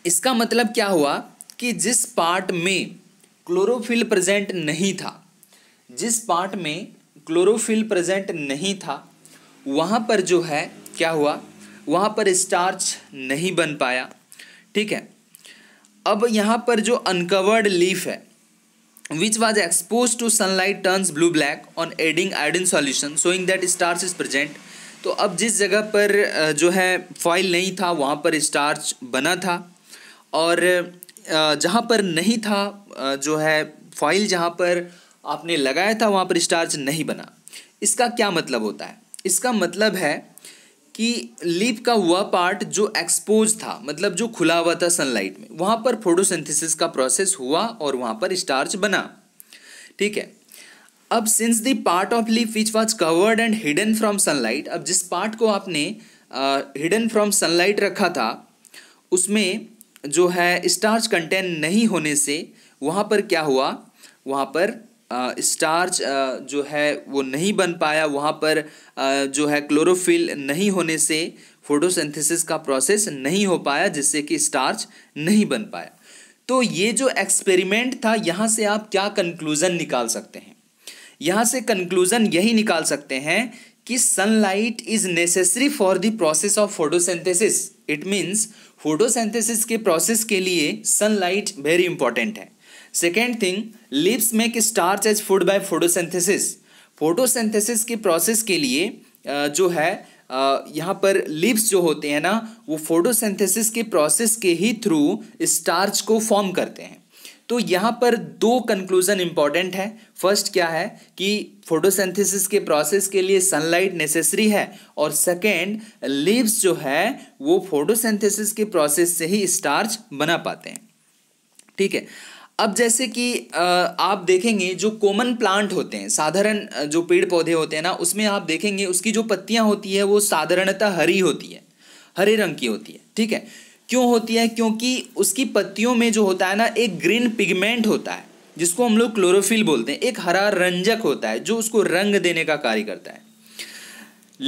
इसका मतलब क्या हुआ कि जिस पार्ट में क्लोरोफिल प्रेजेंट नहीं था जिस पार्ट में क्लोरोफिल प्रेजेंट नहीं था वहाँ पर जो है क्या हुआ वहाँ पर स्टार्च नहीं बन पाया ठीक है अब यहाँ पर जो अनकवर्ड लीफ है which was expose to sunlight turns blue black on adding iodine solution showing that starch is present तो अब जिस जगह पर जो है फॉइल नहीं था वहाँ पर स्टार्च बना था और जहाँ पर नहीं था जो है फॉइल जहाँ पर आपने लगाया था वहाँ पर स्टार्च नहीं बना इसका क्या मतलब होता है इसका मतलब है कि लीप का हुआ पार्ट जो एक्सपोज था मतलब जो खुला हुआ था सनलाइट में वहाँ पर फोटोसिंथेसिस का प्रोसेस हुआ और वहाँ पर स्टार्च बना ठीक है अब since the part of leaf which was covered and hidden from sunlight अब जिस पार्ट को आपने हिडन फ्रॉम सनलाइट रखा था उसमें जो है स्टार्च कंटेंट नहीं होने से वहाँ पर क्या हुआ वहाँ पर स्टार्च जो है वो नहीं बन पाया वहाँ पर जो है क्लोरोफिल नहीं होने से फोटोसिंथेसिस का प्रोसेस नहीं हो पाया जिससे कि स्टार्च नहीं बन पाया तो ये जो एक्सपेरिमेंट था यहाँ से आप क्या कंक्लूज़न निकाल सकते हैं यहाँ से कंक्लूज़न यही निकाल सकते हैं कि sunlight is necessary for the process of photosynthesis it means photosynthesis के प्रोसेस के लिए सनलाइट वेरी इंपॉर्टेंट है second thing leaves make starch as food by photosynthesis photosynthesis की प्रोसेस के लिए जो है यहाँ पर लिप्स जो होते हैं ना वो फोटोसेंथेसिस के प्रोसेस के ही थ्रू स्टार्च को फॉर्म करते हैं तो यहाँ पर दो कंक्लूज़न इम्पॉर्टेंट है फर्स्ट क्या है कि फोटोसेंथेसिस के प्रोसेस के लिए सनलाइट नेसेसरी है और सेकेंड लिप्स जो है वो फोटोसेंथेसिस के प्रोसेस से ही स्टार्च बना पाते हैं ठीक है अब जैसे कि आप देखेंगे जो कॉमन प्लांट होते हैं साधारण जो पेड़ पौधे होते हैं ना उसमें आप देखेंगे उसकी जो पत्तियां होती है वो साधारणतः हरी होती है हरे रंग की होती है ठीक है क्यों होती है क्योंकि उसकी पत्तियों में जो होता है ना एक ग्रीन पिगमेंट होता है जिसको हम लोग क्लोरोफिल बोलते हैं एक हरा रंजक होता है जो उसको रंग देने का कार्य करता है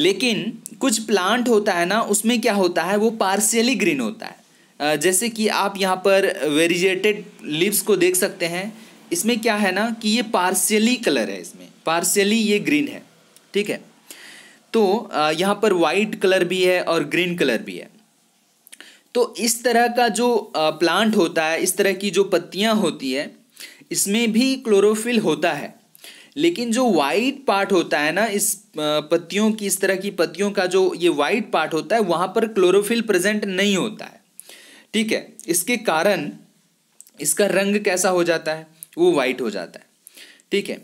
लेकिन कुछ प्लांट होता है ना उसमें क्या होता है वो पार्शियली ग्रीन होता है जैसे कि आप यहाँ पर वेरिजेटेड लिप्स को देख सकते हैं इसमें क्या है ना कि ये पार्शियली कलर है इसमें पार्शियली ये ग्रीन है ठीक है तो यहाँ पर वाइट कलर भी है और ग्रीन कलर भी है तो इस तरह का जो प्लांट होता है इस तरह की जो पत्तियाँ होती है इसमें भी क्लोरोफिल होता है लेकिन जो वाइट पार्ट होता है ना इस पत्तियों की इस तरह की पत्तियों का जो ये वाइट पार्ट होता है वहाँ पर क्लोरोफिल प्रेजेंट नहीं होता है ठीक है इसके कारण इसका रंग कैसा हो जाता है वो वाइट हो जाता है ठीक है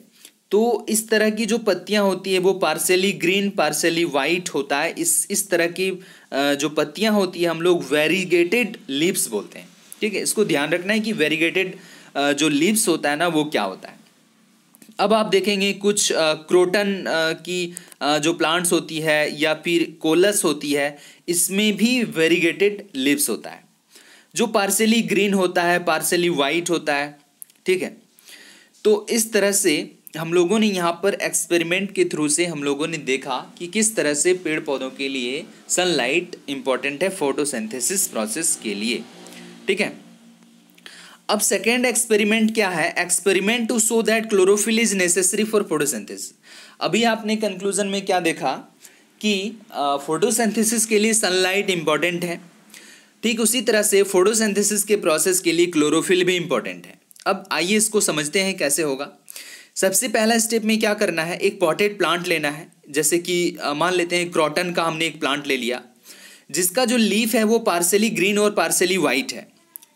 तो इस तरह की जो पत्तियां होती है वो पार्सली ग्रीन पार्सली वाइट होता है इस इस तरह की जो पत्तियां होती है हम लोग वेरीगेटेड लिप्स बोलते हैं ठीक है इसको ध्यान रखना है कि वेरीगेटेड जो लिप्स होता है ना वो क्या होता है अब आप देखेंगे कुछ क्रोटन की जो प्लांट्स होती है या फिर कोलस होती है इसमें भी वेरीगेटेड लिप्स होता है जो पार्सली ग्रीन होता है पार्सली वाइट होता है ठीक है तो इस तरह से हम लोगों ने यहाँ पर एक्सपेरिमेंट के थ्रू से हम लोगों ने देखा कि किस तरह से पेड़ पौधों के लिए सनलाइट इम्पॉर्टेंट है फोटोसिंथेसिस प्रोसेस के लिए ठीक है अब सेकेंड एक्सपेरिमेंट क्या है experiment to show that chlorophyll is necessary for photosynthesis अभी आपने कंक्लूजन में क्या देखा कि फोटोसेंथिस के लिए सनलाइट इम्पॉर्टेंट है ठीक उसी तरह से फोटोसिंथेसिस के प्रोसेस के लिए क्लोरोफिल भी इंपॉर्टेंट है अब आइए इसको समझते हैं कैसे होगा सबसे पहला स्टेप में क्या करना है एक पॉटेड प्लांट लेना है जैसे कि मान लेते हैं क्रॉटन का हमने एक प्लांट ले लिया जिसका जो लीफ है वो पार्सली ग्रीन और पार्सली वाइट है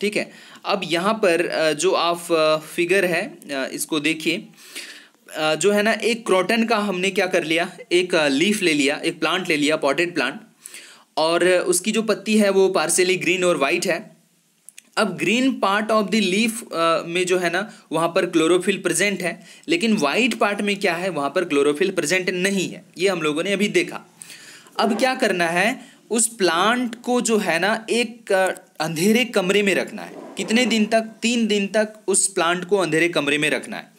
ठीक है अब यहाँ पर जो आप फिगर है इसको देखिए जो है ना एक क्रॉटन का हमने क्या कर लिया एक लीफ ले लिया एक प्लांट ले लिया पॉटेड प्लांट और उसकी जो पत्ती है वो पार्सली ग्रीन और वाइट है अब green part of the leaf में जो है ना वहाँ पर क्लोरोफिल प्रेजेंट है लेकिन वाइट पार्ट में क्या है वहाँ पर क्लोरोफिल प्रेजेंट नहीं है ये हम लोगों ने अभी देखा अब क्या करना है उस प्लांट को जो है ना एक uh, अंधेरे कमरे में रखना है कितने दिन तक तीन दिन तक उस प्लांट को अंधेरे कमरे में रखना है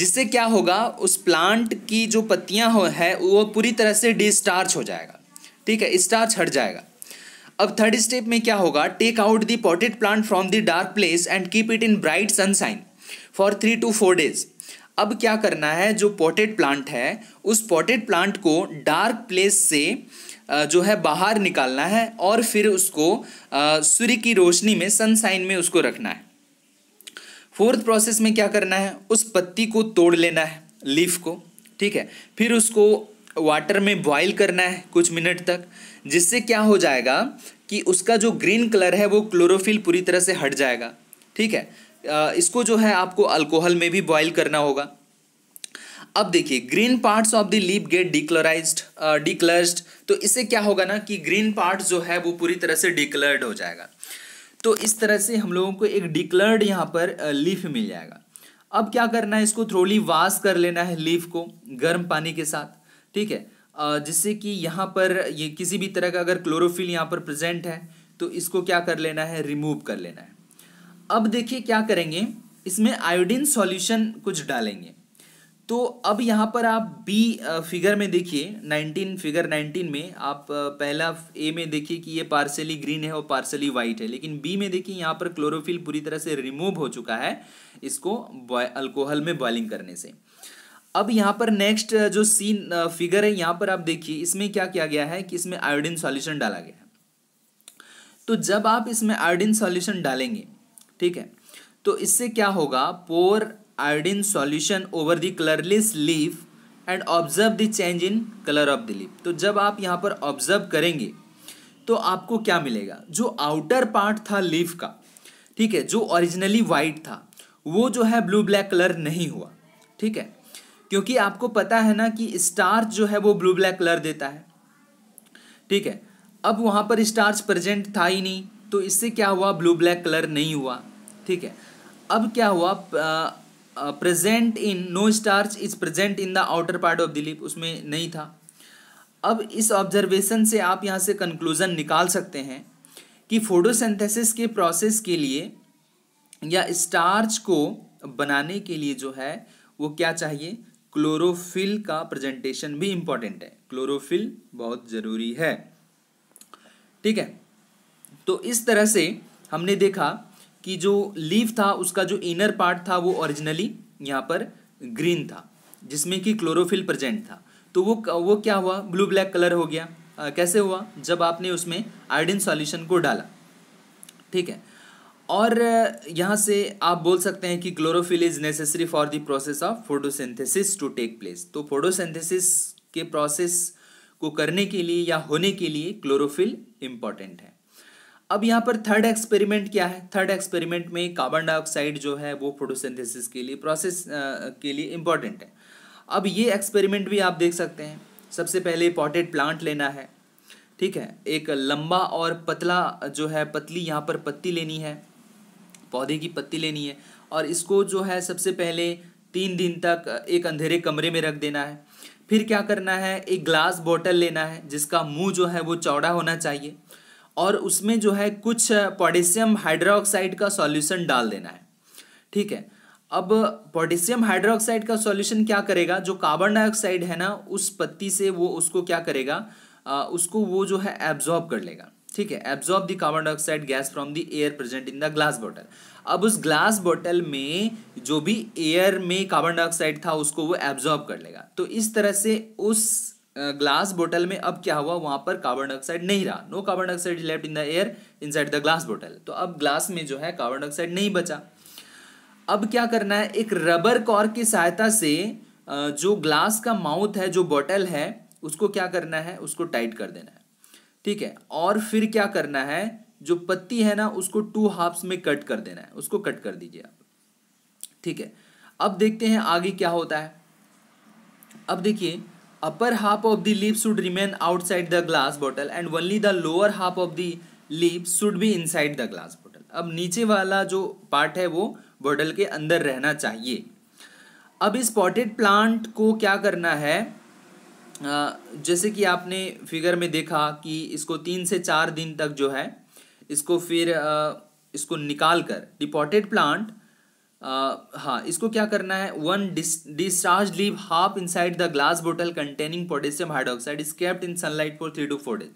जिससे क्या होगा उस प्लांट की जो पत्तियाँ हो है वो पूरी तरह से डिस्चार्ज हो जाएगा ठीक है स्टार्च हट जाएगा अब थर्ड स्टेप में क्या होगा take out the potted plant from the dark place and keep it in bright sunshine for three to four days अब क्या करना है जो पॉटेड प्लांट है उस पॉटेड प्लांट को डार्क प्लेस से जो है बाहर निकालना है और फिर उसको सूर्य की रोशनी में सनसाइन में उसको रखना है फोर्थ प्रोसेस में क्या करना है उस पत्ती को तोड़ लेना है लीफ को ठीक है फिर उसको वाटर में बॉईल करना है कुछ मिनट तक जिससे क्या हो जाएगा कि उसका जो ग्रीन कलर है वो क्लोरोफिल पूरी तरह से हट जाएगा ठीक है इसको जो है आपको अल्कोहल में भी बॉईल करना होगा अब देखिए green parts of the leaf get decolourise decolourised तो इससे क्या होगा ना कि ग्रीन पार्ट जो है वो पूरी तरह से डिक्लर्ड हो जाएगा तो इस तरह से हम लोगों को एक डिक्लर्ड यहाँ पर लीफ मिल जाएगा अब क्या करना है इसको थ्रोली वास कर लेना है लीफ को गर्म पानी के साथ ठीक है जिससे कि यहाँ पर ये किसी भी तरह का अगर क्लोरोफिल यहाँ पर प्रेजेंट है तो इसको क्या कर लेना है रिमूव कर लेना है अब देखिए क्या करेंगे इसमें आयोडीन सॉल्यूशन कुछ डालेंगे तो अब यहाँ पर आप बी फिगर में देखिए 19 फिगर 19 में आप पहला ए में देखिए कि ये पार्सली ग्रीन है और पार्सली वाइट है लेकिन बी में देखिए यहाँ पर क्लोरोफिल पूरी तरह से रिमूव हो चुका है इसको अल्कोहल में बॉइलिंग करने से अब यहाँ पर नेक्स्ट uh, जो सीन फिगर uh, है यहाँ पर आप देखिए इसमें क्या किया गया है कि इसमें आयोडीन सॉल्यूशन डाला गया है तो जब आप इसमें आयोडीन सॉल्यूशन डालेंगे ठीक है तो इससे क्या होगा pour iodine solution over the colourless leaf and observe the change in colour of the leaf तो जब आप यहाँ पर ऑब्जर्व करेंगे तो आपको क्या मिलेगा जो आउटर पार्ट था लीफ का ठीक है जो ओरिजिनली वाइट था वो जो है ब्लू ब्लैक कलर नहीं हुआ ठीक है क्योंकि आपको पता है ना कि स्टार्च जो है वो ब्लू ब्लैक कलर देता है ठीक है अब वहाँ पर स्टार्च प्रेजेंट था ही नहीं तो इससे क्या हुआ ब्लू ब्लैक कलर नहीं हुआ ठीक है अब क्या हुआ present in no starch is present in the outer part of the leaf उसमें नहीं था अब इस ऑब्जर्वेशन से आप यहाँ से कंक्लूज़न निकाल सकते हैं कि फोटोसिंथेसिस के प्रोसेस के लिए या स्टार्च को बनाने के लिए जो है वो क्या चाहिए क्लोरोफिल का प्रेजेंटेशन भी इम्पॉर्टेंट है क्लोरोफिल बहुत ज़रूरी है ठीक है तो इस तरह से हमने देखा कि जो लीव था उसका जो इनर पार्ट था वो ओरिजिनली यहाँ पर ग्रीन था जिसमें कि क्लोरोफिल प्रेजेंट था तो वो वो क्या हुआ ब्लू ब्लैक कलर हो गया आ, कैसे हुआ जब आपने उसमें आयोडिन सॉल्यूशन को डाला ठीक है और यहाँ से आप बोल सकते हैं कि chlorophyll is necessary for the process of photosynthesis to take place तो फोटोसिंथेसिस के प्रोसेस को करने के लिए या होने के लिए क्लोरोफिल इम्पॉर्टेंट है अब यहाँ पर थर्ड एक्सपेरिमेंट क्या है थर्ड एक्सपेरिमेंट में कार्बन डाइऑक्साइड जो है वो फोटोसिंथेसिस के लिए प्रोसेस के लिए इम्पॉर्टेंट है अब ये एक्सपेरिमेंट भी आप देख सकते हैं सबसे पहले पॉटेड प्लांट लेना है ठीक है एक लंबा और पतला जो है पतली यहाँ पर पत्ती लेनी है पौधे की पत्ती लेनी है और इसको जो है सबसे पहले तीन दिन तक एक अंधेरे कमरे में रख देना है फिर क्या करना है एक ग्लास बॉटल लेना है जिसका मुंह जो है वो चौड़ा होना चाहिए और उसमें जो है कुछ पोटेशियम हाइड्रोक्साइड का सॉल्यूशन डाल देना है ठीक है अब पोटेशियम हाइड्रोक्साइड का सॉल्यूशन क्या करेगा जो कार्बन डाइऑक्साइड है ना उस पत्ती से वो उसको क्या करेगा आ, उसको वो जो है एब्जॉर्ब कर लेगा ठीक है absorb the carbon dioxide gas from the air present in the glass bottle अब उस ग्लास बॉटल में जो भी एयर में कार्बन डाइऑक्साइड था उसको वो एब्जॉर्ब कर लेगा तो इस तरह से उस ग्लास बोटल में अब क्या हुआ वहां पर कार्बन डाइऑक्साइड नहीं रहा no carbon dioxide left in the air inside the glass bottle तो अब ग्लास में जो है कार्बन डाइऑक्साइड नहीं बचा अब क्या करना है एक रबर कॉर्क की सहायता से जो ग्लास का माउथ है जो बॉटल है उसको क्या करना है उसको टाइट कर देना है ठीक है और फिर क्या करना है जो पत्ती है ना उसको टू हाफ्स में कट कर देना है उसको कट कर दीजिए आप ठीक है अब देखते हैं आगे क्या होता है अब देखिए upper half of the leaf should remain outside the glass bottle and only the lower half of the leaf should be inside the glass bottle अब नीचे वाला जो पार्ट है वो बॉटल के अंदर रहना चाहिए अब इस पॉटेड प्लांट को क्या करना है जैसे कि आपने फिगर में देखा कि इसको तीन से चार दिन तक जो है इसको फिर इसको निकाल कर डिपोटेड प्लांट हाँ इसको क्या करना है one discharge leaf half inside the glass bottle containing potassium hydroxide is kept in sunlight for three to four days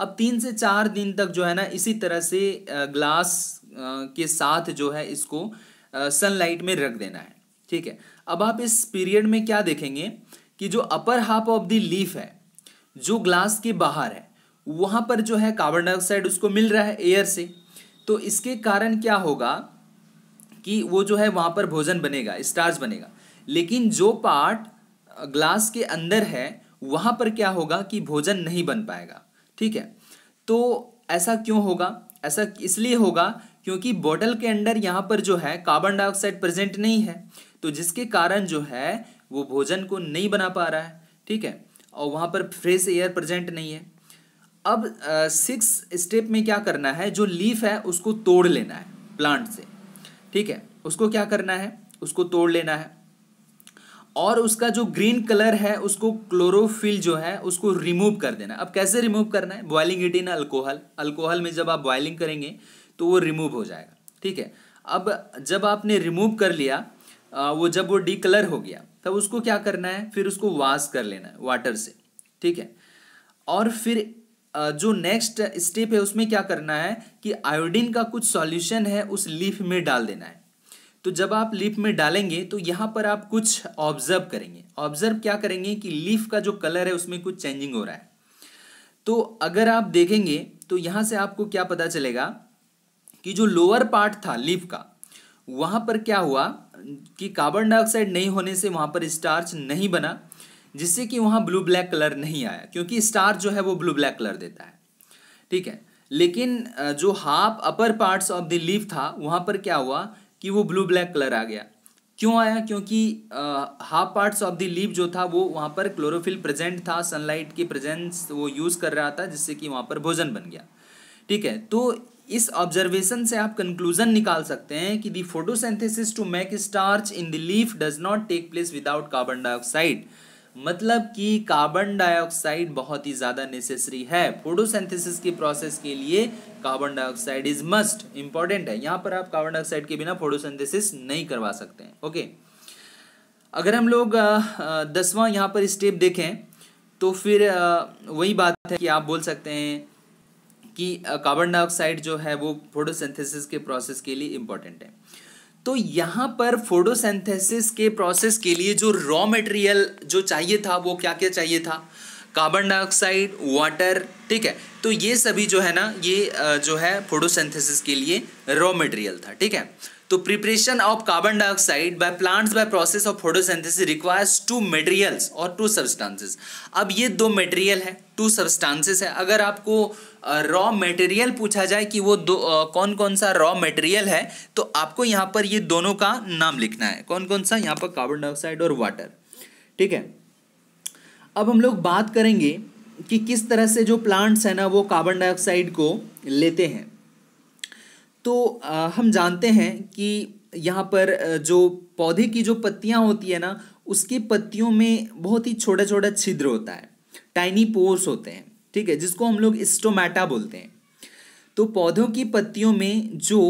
अब तीन से चार दिन तक जो है ना इसी तरह से ग्लास के साथ जो है इसको सनलाइट में रख देना है ठीक है अब आप इस पीरियड में क्या देखेंगे कि जो upper half of the leaf है जो ग्लास के बाहर है वहां पर जो है कार्बन डाइऑक्साइड उसको मिल रहा है एयर से तो इसके कारण क्या होगा कि वो जो है वहां पर भोजन बनेगा स्टार्च बनेगा लेकिन जो पार्ट ग्लास के अंदर है वहां पर क्या होगा कि भोजन नहीं बन पाएगा ठीक है तो ऐसा क्यों होगा ऐसा इसलिए होगा क्योंकि बॉटल के अंदर यहाँ पर जो है कार्बन डाइऑक्साइड प्रेजेंट नहीं है तो जिसके कारण जो है वो भोजन को नहीं बना पा रहा है ठीक है और वहाँ पर फ्रेश एयर प्रेजेंट नहीं है अब सिक्स स्टेप में क्या करना है जो लीफ है उसको तोड़ लेना है प्लांट से ठीक है उसको क्या करना है उसको तोड़ लेना है और उसका जो ग्रीन कलर है उसको क्लोरोफिल जो है उसको रिमूव कर देना अब कैसे रिमूव करना है boiling it in alcohol alcohol में जब आप बॉइलिंग करेंगे तो वो रिमूव हो जाएगा ठीक है अब जब आपने रिमूव कर लिया वो जब वो डी कलर हो गया तब उसको क्या करना है फिर उसको वाश कर लेना है वाटर से ठीक है और फिर जो नेक्स्ट स्टेप है उसमें क्या करना है कि आयोडीन का कुछ सॉल्यूशन है उस लीफ में डाल देना है तो जब आप लीफ में डालेंगे तो यहाँ पर आप कुछ ऑब्जर्व करेंगे ऑब्जर्व क्या करेंगे कि लीफ का जो कलर है उसमें कुछ चेंजिंग हो रहा है तो अगर आप देखेंगे तो यहाँ से आपको क्या पता चलेगा कि जो लोअर पार्ट था लीफ का वहाँ पर क्या हुआ कि कार्बन डाइऑक्साइड नहीं होने से वहाँ पर स्टार्च नहीं बना जिससे कि वहाँ ब्लू ब्लैक कलर नहीं आया क्योंकि स्टार्च जो है वो ब्लू ब्लैक कलर देता है ठीक है लेकिन जो half upper parts of the leaf था वहाँ पर क्या हुआ कि वो ब्लू ब्लैक कलर आ गया क्यों आया क्योंकि half parts of the leaf जो था वो वहाँ पर क्लोरोफिल प्रेजेंट था सनलाइट की प्रेजेंस वो यूज़ कर रहा था जिससे कि वहाँ पर भोजन बन गया ठीक है तो इस ऑब्जर्वेशन से आप कंक्लूजन निकाल सकते हैं कि the photosynthesis to make starch in the leaf does not take place without carbon dioxide मतलब कि कार्बन डाइऑक्साइड बहुत ही ज़्यादा नेसेसरी है फोटोसेंथेसिस की प्रोसेस के लिए carbon dioxide is must important है यहाँ पर आप कार्बन डाइऑक्साइड के बिना फोटोसेंथेसिस नहीं करवा सकते हैं ओके अगर हम लोग दसवां यहाँ पर स्टेप देखें तो फिर वही बात है कि आप बोल सकते हैं कि कार्बन डाइऑक्साइड जो है वो फोटोसिंथेसिस के प्रोसेस के लिए इंपॉर्टेंट है तो यहाँ पर फोटोसिंथेसिस के प्रोसेस के लिए जो रॉ मटेरियल जो चाहिए था वो क्या क्या चाहिए था कार्बन डाइऑक्साइड वाटर ठीक है तो ये सभी जो है ना ये जो है फोटोसिंथेसिस के लिए रॉ मटेरियल था ठीक है तो preparation of carbon dioxide by plants by process of photosynthesis requires two materials और टू सब्सटेंसेस अब ये दो मटेरियल है टू सब्सटेंसेस है अगर आपको रॉ मटेरियल पूछा जाए कि वो दो कौन कौन सा रॉ मटेरियल है तो आपको यहाँ पर ये दोनों का नाम लिखना है कौन कौन सा यहाँ पर कार्बन डाइऑक्साइड और वाटर ठीक है अब हम लोग बात करेंगे कि किस तरह से जो प्लांट्स हैं ना वो कार्बन डाइऑक्साइड को लेते हैं तो हम जानते हैं कि यहाँ पर जो पौधे की जो पत्तियाँ होती है ना उसकी पत्तियों में बहुत ही छोटा छोटा छिद्र होता है टाइनी पोर्स होते हैं ठीक है जिसको हम लोग स्टोमेटा बोलते हैं तो पौधों की पत्तियों में जो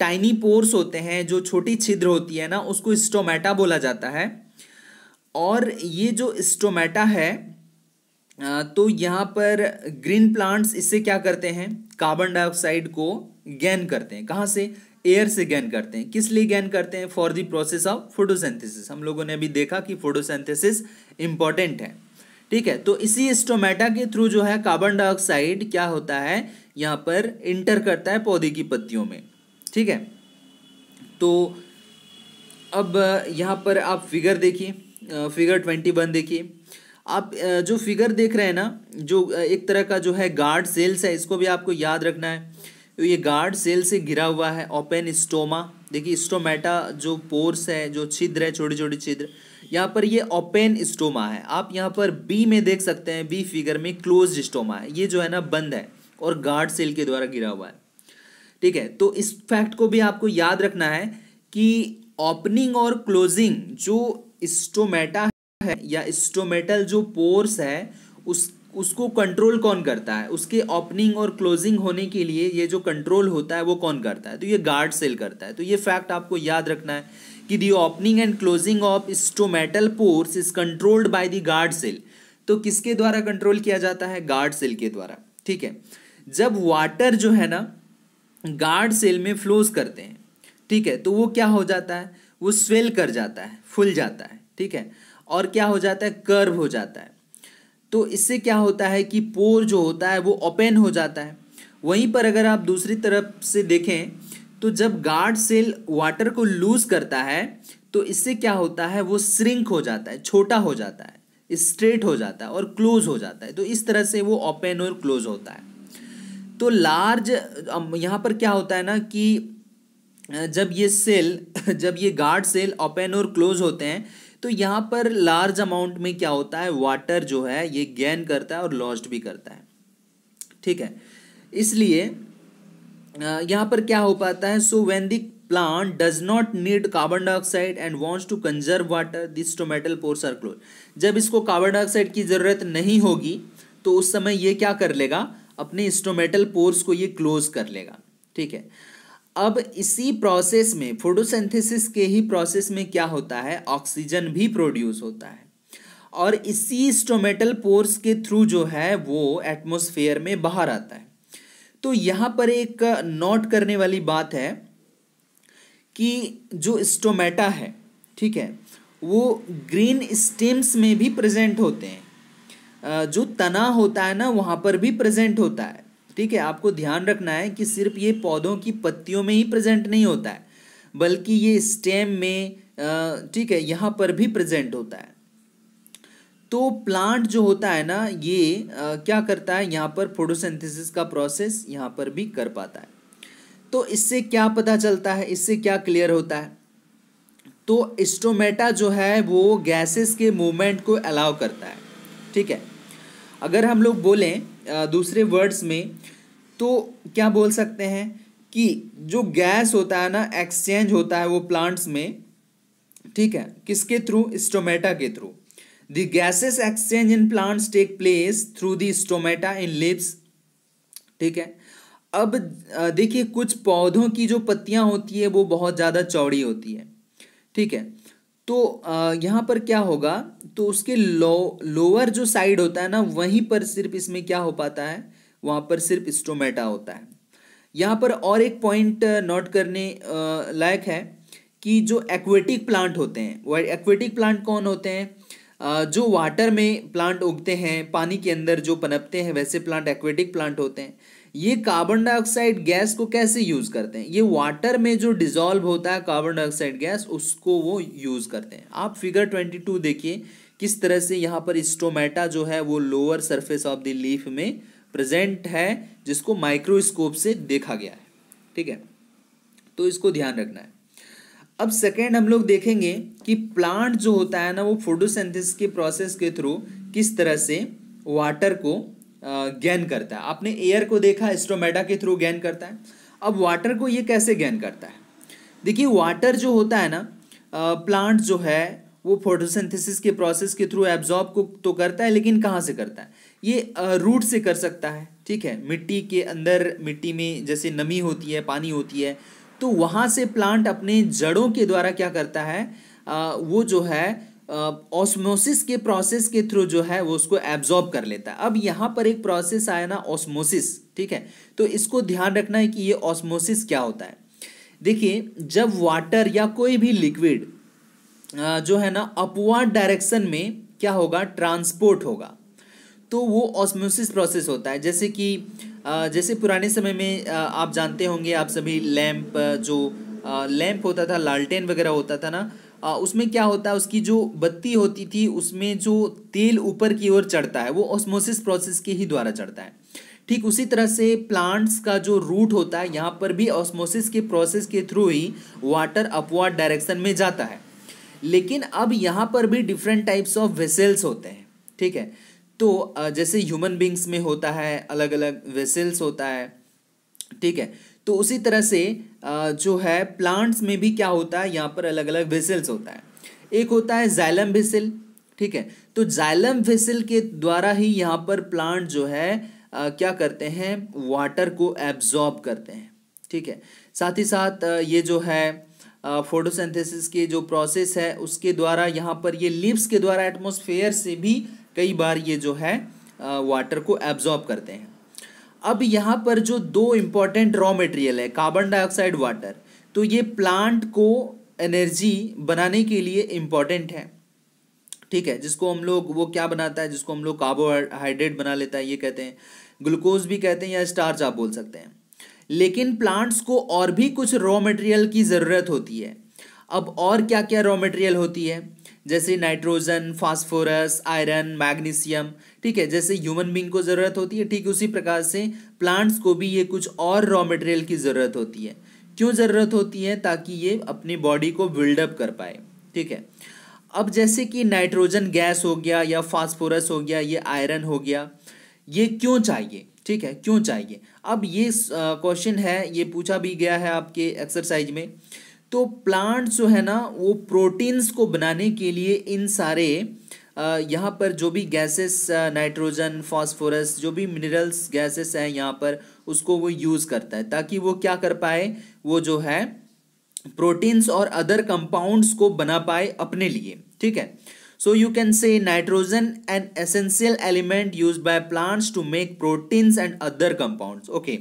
टाइनी पोर्स होते हैं जो छोटी छिद्र होती है ना उसको स्टोमेटा बोला जाता है और ये जो स्टोमेटा है तो यहाँ पर ग्रीन प्लांट्स इससे क्या करते हैं कार्बन डाइऑक्साइड को गैन करते हैं कहाँ से एयर से गैन करते हैं किस लिए गैन करते हैं for the process of photosynthesis हम लोगों ने अभी देखा कि फोटोसेंथिसिस इम्पॉर्टेंट है ठीक है तो इसी स्टोमेटा के थ्रू जो है कार्बन डाइऑक्साइड क्या होता है यहाँ पर इंटर करता है पौधे की पत्तियों में ठीक है तो अब यहाँ पर आप फिगर देखिए फिगर ट्वेंटी वन देखिए आप जो फिगर देख रहे हैं ना जो एक तरह का जो है गार्ड सेल्स है इसको भी आपको याद रखना है तो ये गार्ड सेल से घिरा हुआ है ओपन स्टोमा देखिए स्टोमेटा जो पोर्स है जो छिद्र है छोटी छोटी छिद्र यहाँ पर ये ओपन स्टोमा है आप यहाँ पर बी में देख सकते हैं बी फिगर में क्लोज स्टोमा है ये जो है ना बंद है और गार्ड सेल के द्वारा घिरा हुआ है ठीक है तो इस फैक्ट को भी आपको याद रखना है कि ओपनिंग और क्लोजिंग जो स्टोमेटा है या स्टोमेटल जो पोर्स है उस उसको कंट्रोल कौन करता है उसके ओपनिंग और क्लोजिंग होने के लिए ये जो कंट्रोल होता है वो कौन करता है तो ये गार्ड सेल करता है तो ये फैक्ट आपको याद रखना है कि the opening and closing of stomatal pores is controlled by the guard cell तो किसके द्वारा कंट्रोल किया जाता है गार्ड सेल के द्वारा ठीक है जब वाटर जो है ना गार्ड सेल में फ्लोज करते हैं ठीक है तो वो क्या हो जाता है वो स्वेल कर जाता है फुल जाता है ठीक है और क्या हो जाता है कर्व हो जाता है तो इससे क्या होता है कि पोर जो होता है वो ओपन हो जाता है वहीं पर अगर आप दूसरी तरफ से देखें तो जब गार्ड सेल वाटर को लूज़ करता है तो इससे क्या होता है वो श्रिंक हो जाता है छोटा हो जाता है स्ट्रेट हो जाता है और क्लोज हो जाता है तो इस तरह से वो ओपन और क्लोज होता है तो लार्ज यहाँ पर क्या होता है ना कि जब ये सेल जब ये गार्ड सेल ओपन और क्लोज होते हैं तो यहाँ पर लार्ज अमाउंट में क्या होता है वाटर जो है ये गेन करता है और लॉस्ट भी करता है ठीक है इसलिए यहाँ पर क्या हो पाता है so when the plant does not need carbon dioxide and wants to conserve water this stomatal pore are जब इसको कार्बन डाइऑक्साइड की ज़रूरत नहीं होगी तो उस समय ये क्या कर लेगा अपने स्टोमेटल पोर्स को ये क्लोज कर लेगा ठीक है अब इसी प्रोसेस में फोटोसिंथेसिस के ही प्रोसेस में क्या होता है ऑक्सीजन भी प्रोड्यूस होता है और इसी स्टोमेटल पोर्स के थ्रू जो है वो एटमोसफेयर में बाहर आता है तो यहाँ पर एक नोट करने वाली बात है कि जो स्टोमेटा है ठीक है वो ग्रीन स्टेम्स में भी प्रेजेंट होते हैं जो तना होता है ना वहाँ पर भी प्रेजेंट होता है ठीक है आपको ध्यान रखना है कि सिर्फ ये पौधों की पत्तियों में ही प्रेजेंट नहीं होता है बल्कि ये स्टेम में ठीक है यहाँ पर भी प्रेजेंट होता है तो प्लांट जो होता है ना ये आ, क्या करता है यहाँ पर फोटोसिंथेसिस का प्रोसेस यहाँ पर भी कर पाता है तो इससे क्या पता चलता है इससे क्या क्लियर होता है तो स्टोमेटा जो है वो गैसेस के मूवमेंट को अलाउ करता है ठीक है अगर हम लोग बोलें दूसरे वर्ड्स में तो क्या बोल सकते हैं कि जो गैस होता है ना एक्सचेंज होता है वो प्लांट्स में ठीक है किसके थ्रू स्टोमेटा के through the gases exchange in plants take place through the stomata in leaves ठीक है अब देखिए कुछ पौधों की जो पत्तियां होती है वो बहुत ज़्यादा चौड़ी होती है ठीक है तो यहाँ पर क्या होगा तो उसके लो लोअर जो साइड होता है ना वहीं पर सिर्फ इसमें क्या हो पाता है वहाँ पर सिर्फ स्टोमेटा होता है यहाँ पर और एक पॉइंट नोट करने लायक है कि जो एक्वेटिक प्लांट होते हैं वह एक्वेटिक प्लांट कौन होते हैं जो वाटर में प्लांट उगते हैं पानी के अंदर जो पनपते हैं वैसे प्लांट एक्वेटिक प्लांट होते हैं ये कार्बन डाइऑक्साइड गैस को कैसे यूज करते हैं ये वाटर में जो डिजॉल्व होता है कार्बन डाइऑक्साइड गैस उसको वो यूज करते हैं आप फिगर ट्वेंटी टू देखिए किस तरह से यहाँ पर स्टोमेटा जो है वो lower surface of the leaf में प्रेजेंट है जिसको माइक्रोस्कोप से देखा गया है ठीक है तो इसको ध्यान रखना है अब सेकेंड हम लोग देखेंगे कि प्लांट जो होता है ना वो फोटोसेंथिस के प्रोसेस के थ्रू किस तरह से वाटर को गैन करता है आपने एयर को देखा एस्ट्रोमेटा के थ्रू गैन करता है अब वाटर को ये कैसे गैन करता है देखिए वाटर जो होता है ना प्लांट जो है वो फोटोसिंथेसिस के प्रोसेस के थ्रू एब्जॉर्ब को तो करता है लेकिन कहाँ से करता है ये रूट से कर सकता है ठीक है मिट्टी के अंदर मिट्टी में जैसे नमी होती है पानी होती है तो वहाँ से प्लांट अपने जड़ों के द्वारा क्या करता है वो जो है ऑस्मोसिस के प्रोसेस के थ्रू जो है वो उसको एब्जॉर्ब कर लेता है अब यहाँ पर एक प्रोसेस आया ना ऑस्मोसिस ठीक है तो इसको ध्यान रखना है कि ये ऑस्मोसिस क्या होता है देखिए जब वाटर या कोई भी लिक्विड जो है ना अपवर्ड डायरेक्शन में क्या होगा ट्रांसपोर्ट होगा तो वो ऑस्मोसिस प्रोसेस होता है जैसे कि जैसे पुराने समय में आप जानते होंगे आप सभी लैंप जो लैंप होता था लालटेन वगैरह होता था ना उसमें क्या होता है उसकी जो बत्ती होती थी उसमें जो तेल ऊपर की ओर चढ़ता है वो ऑस्मोसिस प्रोसेस के ही द्वारा चढ़ता है ठीक उसी तरह से प्लांट्स का जो रूट होता है यहाँ पर भी ऑस्मोसिस के प्रोसेस के थ्रू ही वाटर अपवर्ड डायरेक्शन में जाता है लेकिन अब यहाँ पर भी डिफरेंट टाइप्स ऑफ वेसल्स होते हैं ठीक है तो जैसे ह्यूमन बींग्स में होता है अलग अलग वेसल्स होता है ठीक है तो उसी तरह से जो है प्लांट्स में भी क्या होता है यहाँ पर अलग अलग वेसल्स होता है एक होता है जाइलम वेसल ठीक है तो जाइलम वेसल के द्वारा ही यहाँ पर प्लांट जो है आ, क्या करते हैं वाटर को एब्जॉर्ब करते हैं ठीक है साथ ही साथ ये जो है फोटोसिंथेसिस के जो प्रोसेस है उसके द्वारा यहाँ पर ये लिप्स के द्वारा एटमोसफेयर से भी कई बार ये जो है वाटर को एब्जॉर्ब करते हैं अब यहाँ पर जो दो इम्पॉर्टेंट रॉ मटेरियल है कार्बन डाइऑक्साइड वाटर तो ये प्लांट को एनर्जी बनाने के लिए इम्पॉर्टेंट है ठीक है जिसको हम लोग वो क्या बनाता है जिसको हम लोग कार्बोहाइड्रेट बना लेता है ये कहते हैं ग्लूकोज भी कहते हैं या स्टार्च आप बोल सकते हैं लेकिन प्लांट्स को और भी कुछ रॉ मटेरियल की ज़रूरत होती है अब और क्या क्या रॉ मटेरियल होती है जैसे नाइट्रोजन फास्फोरस आयरन मैग्नीशियम ठीक है जैसे ह्यूमन बींग को ज़रूरत होती है ठीक उसी प्रकार से प्लांट्स को भी ये कुछ और रॉ मटेरियल की ज़रूरत होती है क्यों ज़रूरत होती है ताकि ये अपनी बॉडी को बिल्डअप कर पाए ठीक है अब जैसे कि नाइट्रोजन गैस हो गया या फास्फोरस हो गया ये आयरन हो गया ये क्यों चाहिए ठीक है क्यों चाहिए अब ये क्वेश्चन है ये पूछा भी गया है आपके एक्सरसाइज में तो प्लांट जो है ना वो प्रोटीन्स को बनाने के लिए इन सारे यहाँ पर जो भी गैसेस नाइट्रोजन फास्फोरस जो भी मिनरल्स गैसेस हैं यहाँ पर उसको वो यूज़ करता है ताकि वो क्या कर पाए वो जो है प्रोटीन्स और अदर कंपाउंड्स को बना पाए अपने लिए ठीक है so you can say nitrogen and essential element use by plants to make proteins and other compounds okay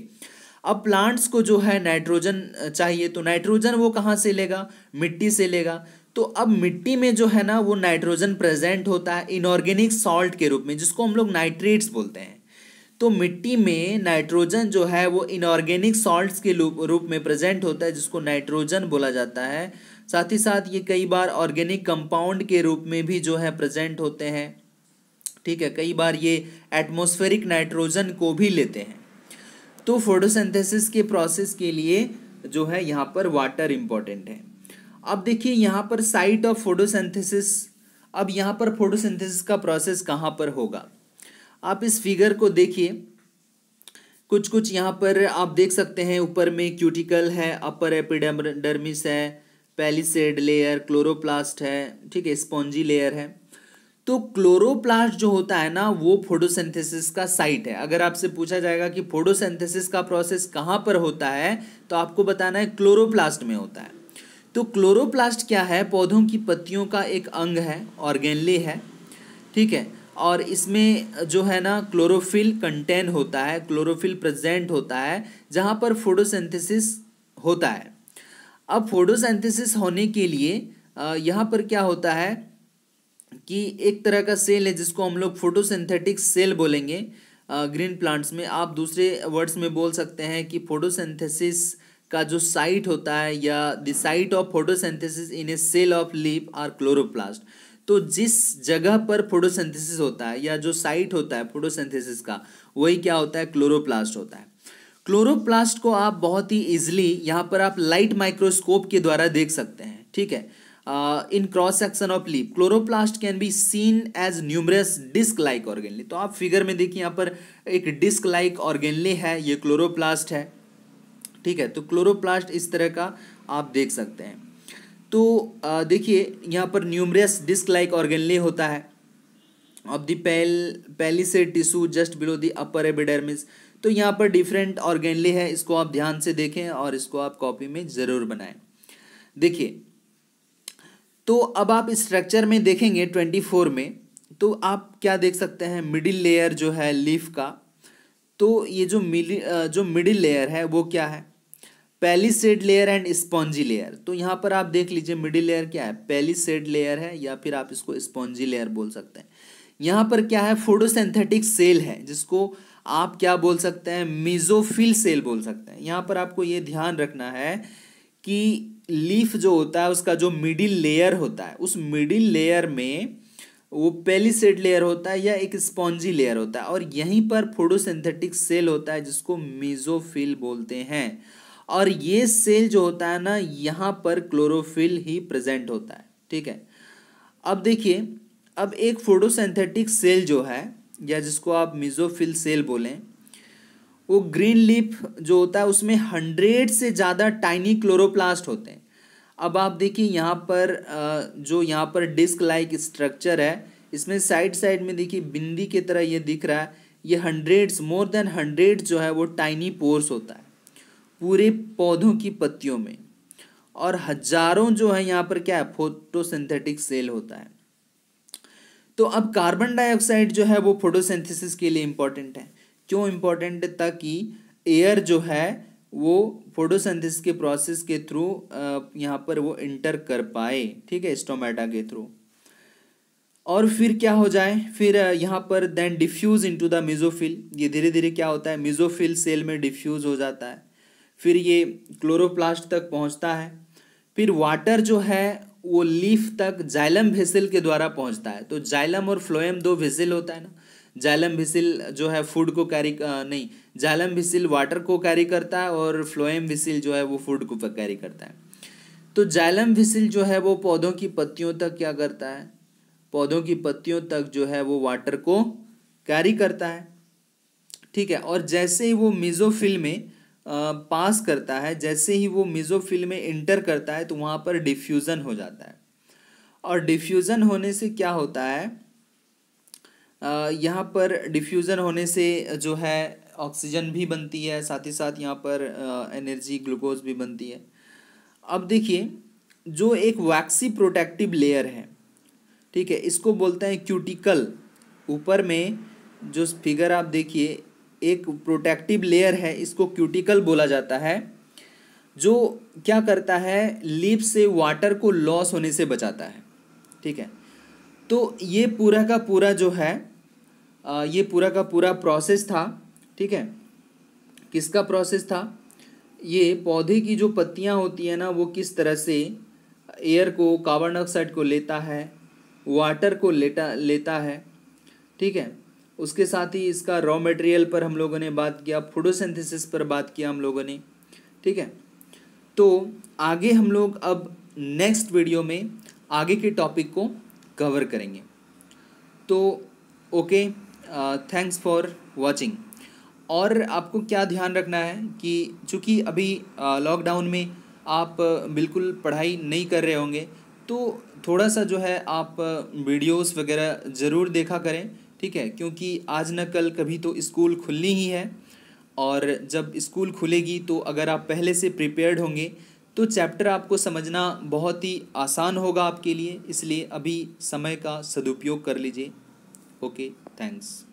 अब प्लांट्स को जो है नाइट्रोजन चाहिए तो नाइट्रोजन वो कहाँ से लेगा मिट्टी से लेगा तो अब मिट्टी में जो है ना वो नाइट्रोजन प्रेजेंट होता है इनऑर्गेनिक सॉल्ट के रूप में जिसको हम लोग नाइट्रेट्स बोलते हैं तो मिट्टी में नाइट्रोजन जो है वो इनऑर्गेनिक सॉल्ट्स के रूप में प्रेजेंट होता है जिसको नाइट्रोजन बोला जाता है साथ ही साथ ये कई बार ऑर्गेनिक कंपाउंड के रूप में भी जो है प्रेजेंट होते हैं ठीक है कई बार ये एटमोस्फेरिक नाइट्रोजन को भी लेते हैं तो फोटोसिंथेसिस के प्रोसेस के लिए जो है यहाँ पर वाटर इम्पॉर्टेंट है अब देखिए यहाँ पर साइट ऑफ फोटोसिंथेसिस अब यहाँ पर फोटोसिंथेसिस का प्रोसेस कहाँ पर होगा आप इस फिगर को देखिए कुछ कुछ यहाँ पर आप देख सकते हैं ऊपर में क्यूटिकल है अपर एपिडर्मिस है पेलिसेड लेयर क्लोरोप्लास्ट है ठीक है स्पॉन्जी लेयर है तो क्लोरोप्लास्ट जो होता है ना वो फोटोसिंथेसिस का साइट है अगर आपसे पूछा जाएगा कि फोटोसिंथेसिस का प्रोसेस कहाँ पर होता है तो आपको बताना है क्लोरोप्लास्ट में होता है तो क्लोरोप्लास्ट क्या है पौधों की पत्तियों का एक अंग है ऑर्गेनली है ठीक है और इसमें जो है ना क्लोरोफिल कंटेन होता है क्लोरोफिल प्रजेंट होता है जहाँ पर फोटोसिंथेसिस होता है अब फोटोसिंथेसिस होने के लिए यहाँ पर क्या होता है कि एक तरह का सेल है जिसको हम लोग फोटोसिंथेटिक सेल बोलेंगे ग्रीन प्लांट्स में आप दूसरे वर्ड्स में बोल सकते हैं कि फोटोसिंथेसिस का जो साइट होता है या the site of photosynthesis in a cell of leaf are chloroplast तो जिस जगह पर फोटोसिंथेसिस होता है या जो साइट होता है फोटोसिंथेसिस का वही क्या होता है क्लोरोप्लास्ट होता है क्लोरोप्लास्ट को आप बहुत ही इजिली यहाँ पर आप लाइट माइक्रोस्कोप के द्वारा देख सकते हैं ठीक है in cross section of of chloroplast can be seen as as numerous disc like तो आप फिगर में देखिए यहाँ पर एक डिस्क लाइक ऑर्गेनले है ये क्लोरोप्लास्ट है ठीक है तो क्लोरोप्लास्ट इस तरह का आप देख सकते हैं तो uh, देखिए यहाँ पर न्यूमरस डिस्क लाइक ऑर्गेनले होता है of the pal palisade tissue just below the upper epidermis तो यहाँ पर डिफरेंट ऑर्गेनली है इसको आप ध्यान से देखें और इसको आप कॉपी में ज़रूर बनाएं देखिए तो अब आप स्ट्रक्चर में देखेंगे ट्वेंटी फोर में तो आप क्या देख सकते हैं मिडिल लेयर जो है लीफ का तो ये जो मिली जो मिडिल लेयर है वो क्या है सेड लेयर एंड स्पॉन्जी लेयर तो यहाँ पर आप देख लीजिए मिडिल लेयर क्या है सेड लेयर है या फिर आप इसको स्पॉन्जी लेयर बोल सकते हैं यहाँ पर क्या है फोटोसेंथेटिक सेल है जिसको आप क्या बोल सकते हैं मिजोफिल सेल बोल सकते हैं यहाँ पर आपको ये ध्यान रखना है कि लीफ जो होता है उसका जो मिडिल लेयर होता है उस मिडिल लेयर में वो सेड लेयर होता है या एक स्पॉन्जी लेयर होता है और यहीं पर फोटोसिंथेटिक सेल होता है जिसको मीज़ोफिल बोलते हैं और ये सेल जो होता है ना यहाँ पर क्लोरोफिल ही प्रेजेंट होता है ठीक है अब देखिए अब एक फोटोसिंथेटिक सेल जो है या जिसको आप मिजोफिल सेल बोलें वो ग्रीन लीफ जो होता है उसमें हंड्रेड से ज़्यादा टाइनी क्लोरोप्लास्ट होते हैं अब आप देखिए यहाँ पर जो यहाँ पर डिस्क लाइक स्ट्रक्चर है इसमें साइड साइड में देखिए बिंदी की तरह ये दिख रहा है ये हंड्रेड्स मोर देन हंड्रेड जो है वो टाइनी पोर्स होता है पूरे पौधों की पत्तियों में और हजारों जो है यहाँ पर क्या है फोटोसिंथेटिक सेल होता है तो अब कार्बन डाइऑक्साइड जो है वो फोटोसिंथेसिस के लिए इंपॉर्टेंट है क्यों इम्पोर्टेंट था कि एयर जो है वो फोटोसेंथिस के प्रोसेस के थ्रू यहाँ पर वो इंटर कर पाए ठीक है स्टोमेटा के थ्रू और फिर क्या हो जाए फिर यहाँ पर then diffuse into the mesophyll ये धीरे धीरे क्या होता है मिजोफिल सेल में डिफ्यूज़ हो जाता है फिर ये क्लोरोप्लास्ट तक पहुँचता है फिर वाटर जो है वो लीफ तक जाइलम वेसल के द्वारा पहुँचता है तो जाइलम और फ्लोएम दो वेसल होता है ना जालम भिसिल जो है फूड को कैरी नहीं जालम भिसिल वाटर को कैरी करता है और फ्लोएम भिसिल जो है वो फूड को कैरी करता है तो जालम भिसिल जो है वो पौधों की पत्तियों तक क्या करता है पौधों की पत्तियों तक जो है वो वाटर को कैरी करता है ठीक है और जैसे ही वो मिजोफिल में पास करता है जैसे ही वो मिजोफिल में इंटर करता है तो वहाँ पर डिफ्यूज़न हो जाता है और डिफ्यूज़न होने से क्या होता है यहाँ पर डिफ्यूज़न होने से जो है ऑक्सीजन भी बनती है साथ ही साथ यहाँ पर एनर्जी ग्लूकोज भी बनती है अब देखिए जो एक वैक्सी प्रोटेक्टिव लेयर है ठीक है इसको बोलते हैं क्यूटिकल ऊपर में जो फिगर आप देखिए एक प्रोटेक्टिव लेयर है इसको क्यूटिकल बोला जाता है जो क्या करता है लीप से वाटर को लॉस होने से बचाता है ठीक है तो ये पूरा का पूरा जो है ये पूरा का पूरा प्रोसेस था ठीक है किसका प्रोसेस था ये पौधे की जो पत्तियाँ होती हैं ना वो किस तरह से एयर को कार्बन डाइऑक्साइड को लेता है वाटर को लेटा लेता है ठीक है उसके साथ ही इसका रॉ मटेरियल पर हम लोगों ने बात किया फोटोसिंथेसिस पर बात किया हम लोगों ने ठीक है तो आगे हम लोग अब नेक्स्ट वीडियो में आगे के टॉपिक को कवर करेंगे तो ओके थैंक्स फॉर वॉचिंग और आपको क्या ध्यान रखना है कि चूँकि अभी लॉकडाउन में आप बिल्कुल पढ़ाई नहीं कर रहे होंगे तो थोड़ा सा जो है आप वीडियोस वगैरह ज़रूर देखा करें ठीक है क्योंकि आज न कल कभी तो स्कूल खुलनी ही है और जब स्कूल खुलेगी तो अगर आप पहले से प्रिपेयर्ड होंगे तो चैप्टर आपको समझना बहुत ही आसान होगा आपके लिए इसलिए अभी समय का सदुपयोग कर लीजिए ओके Thanks.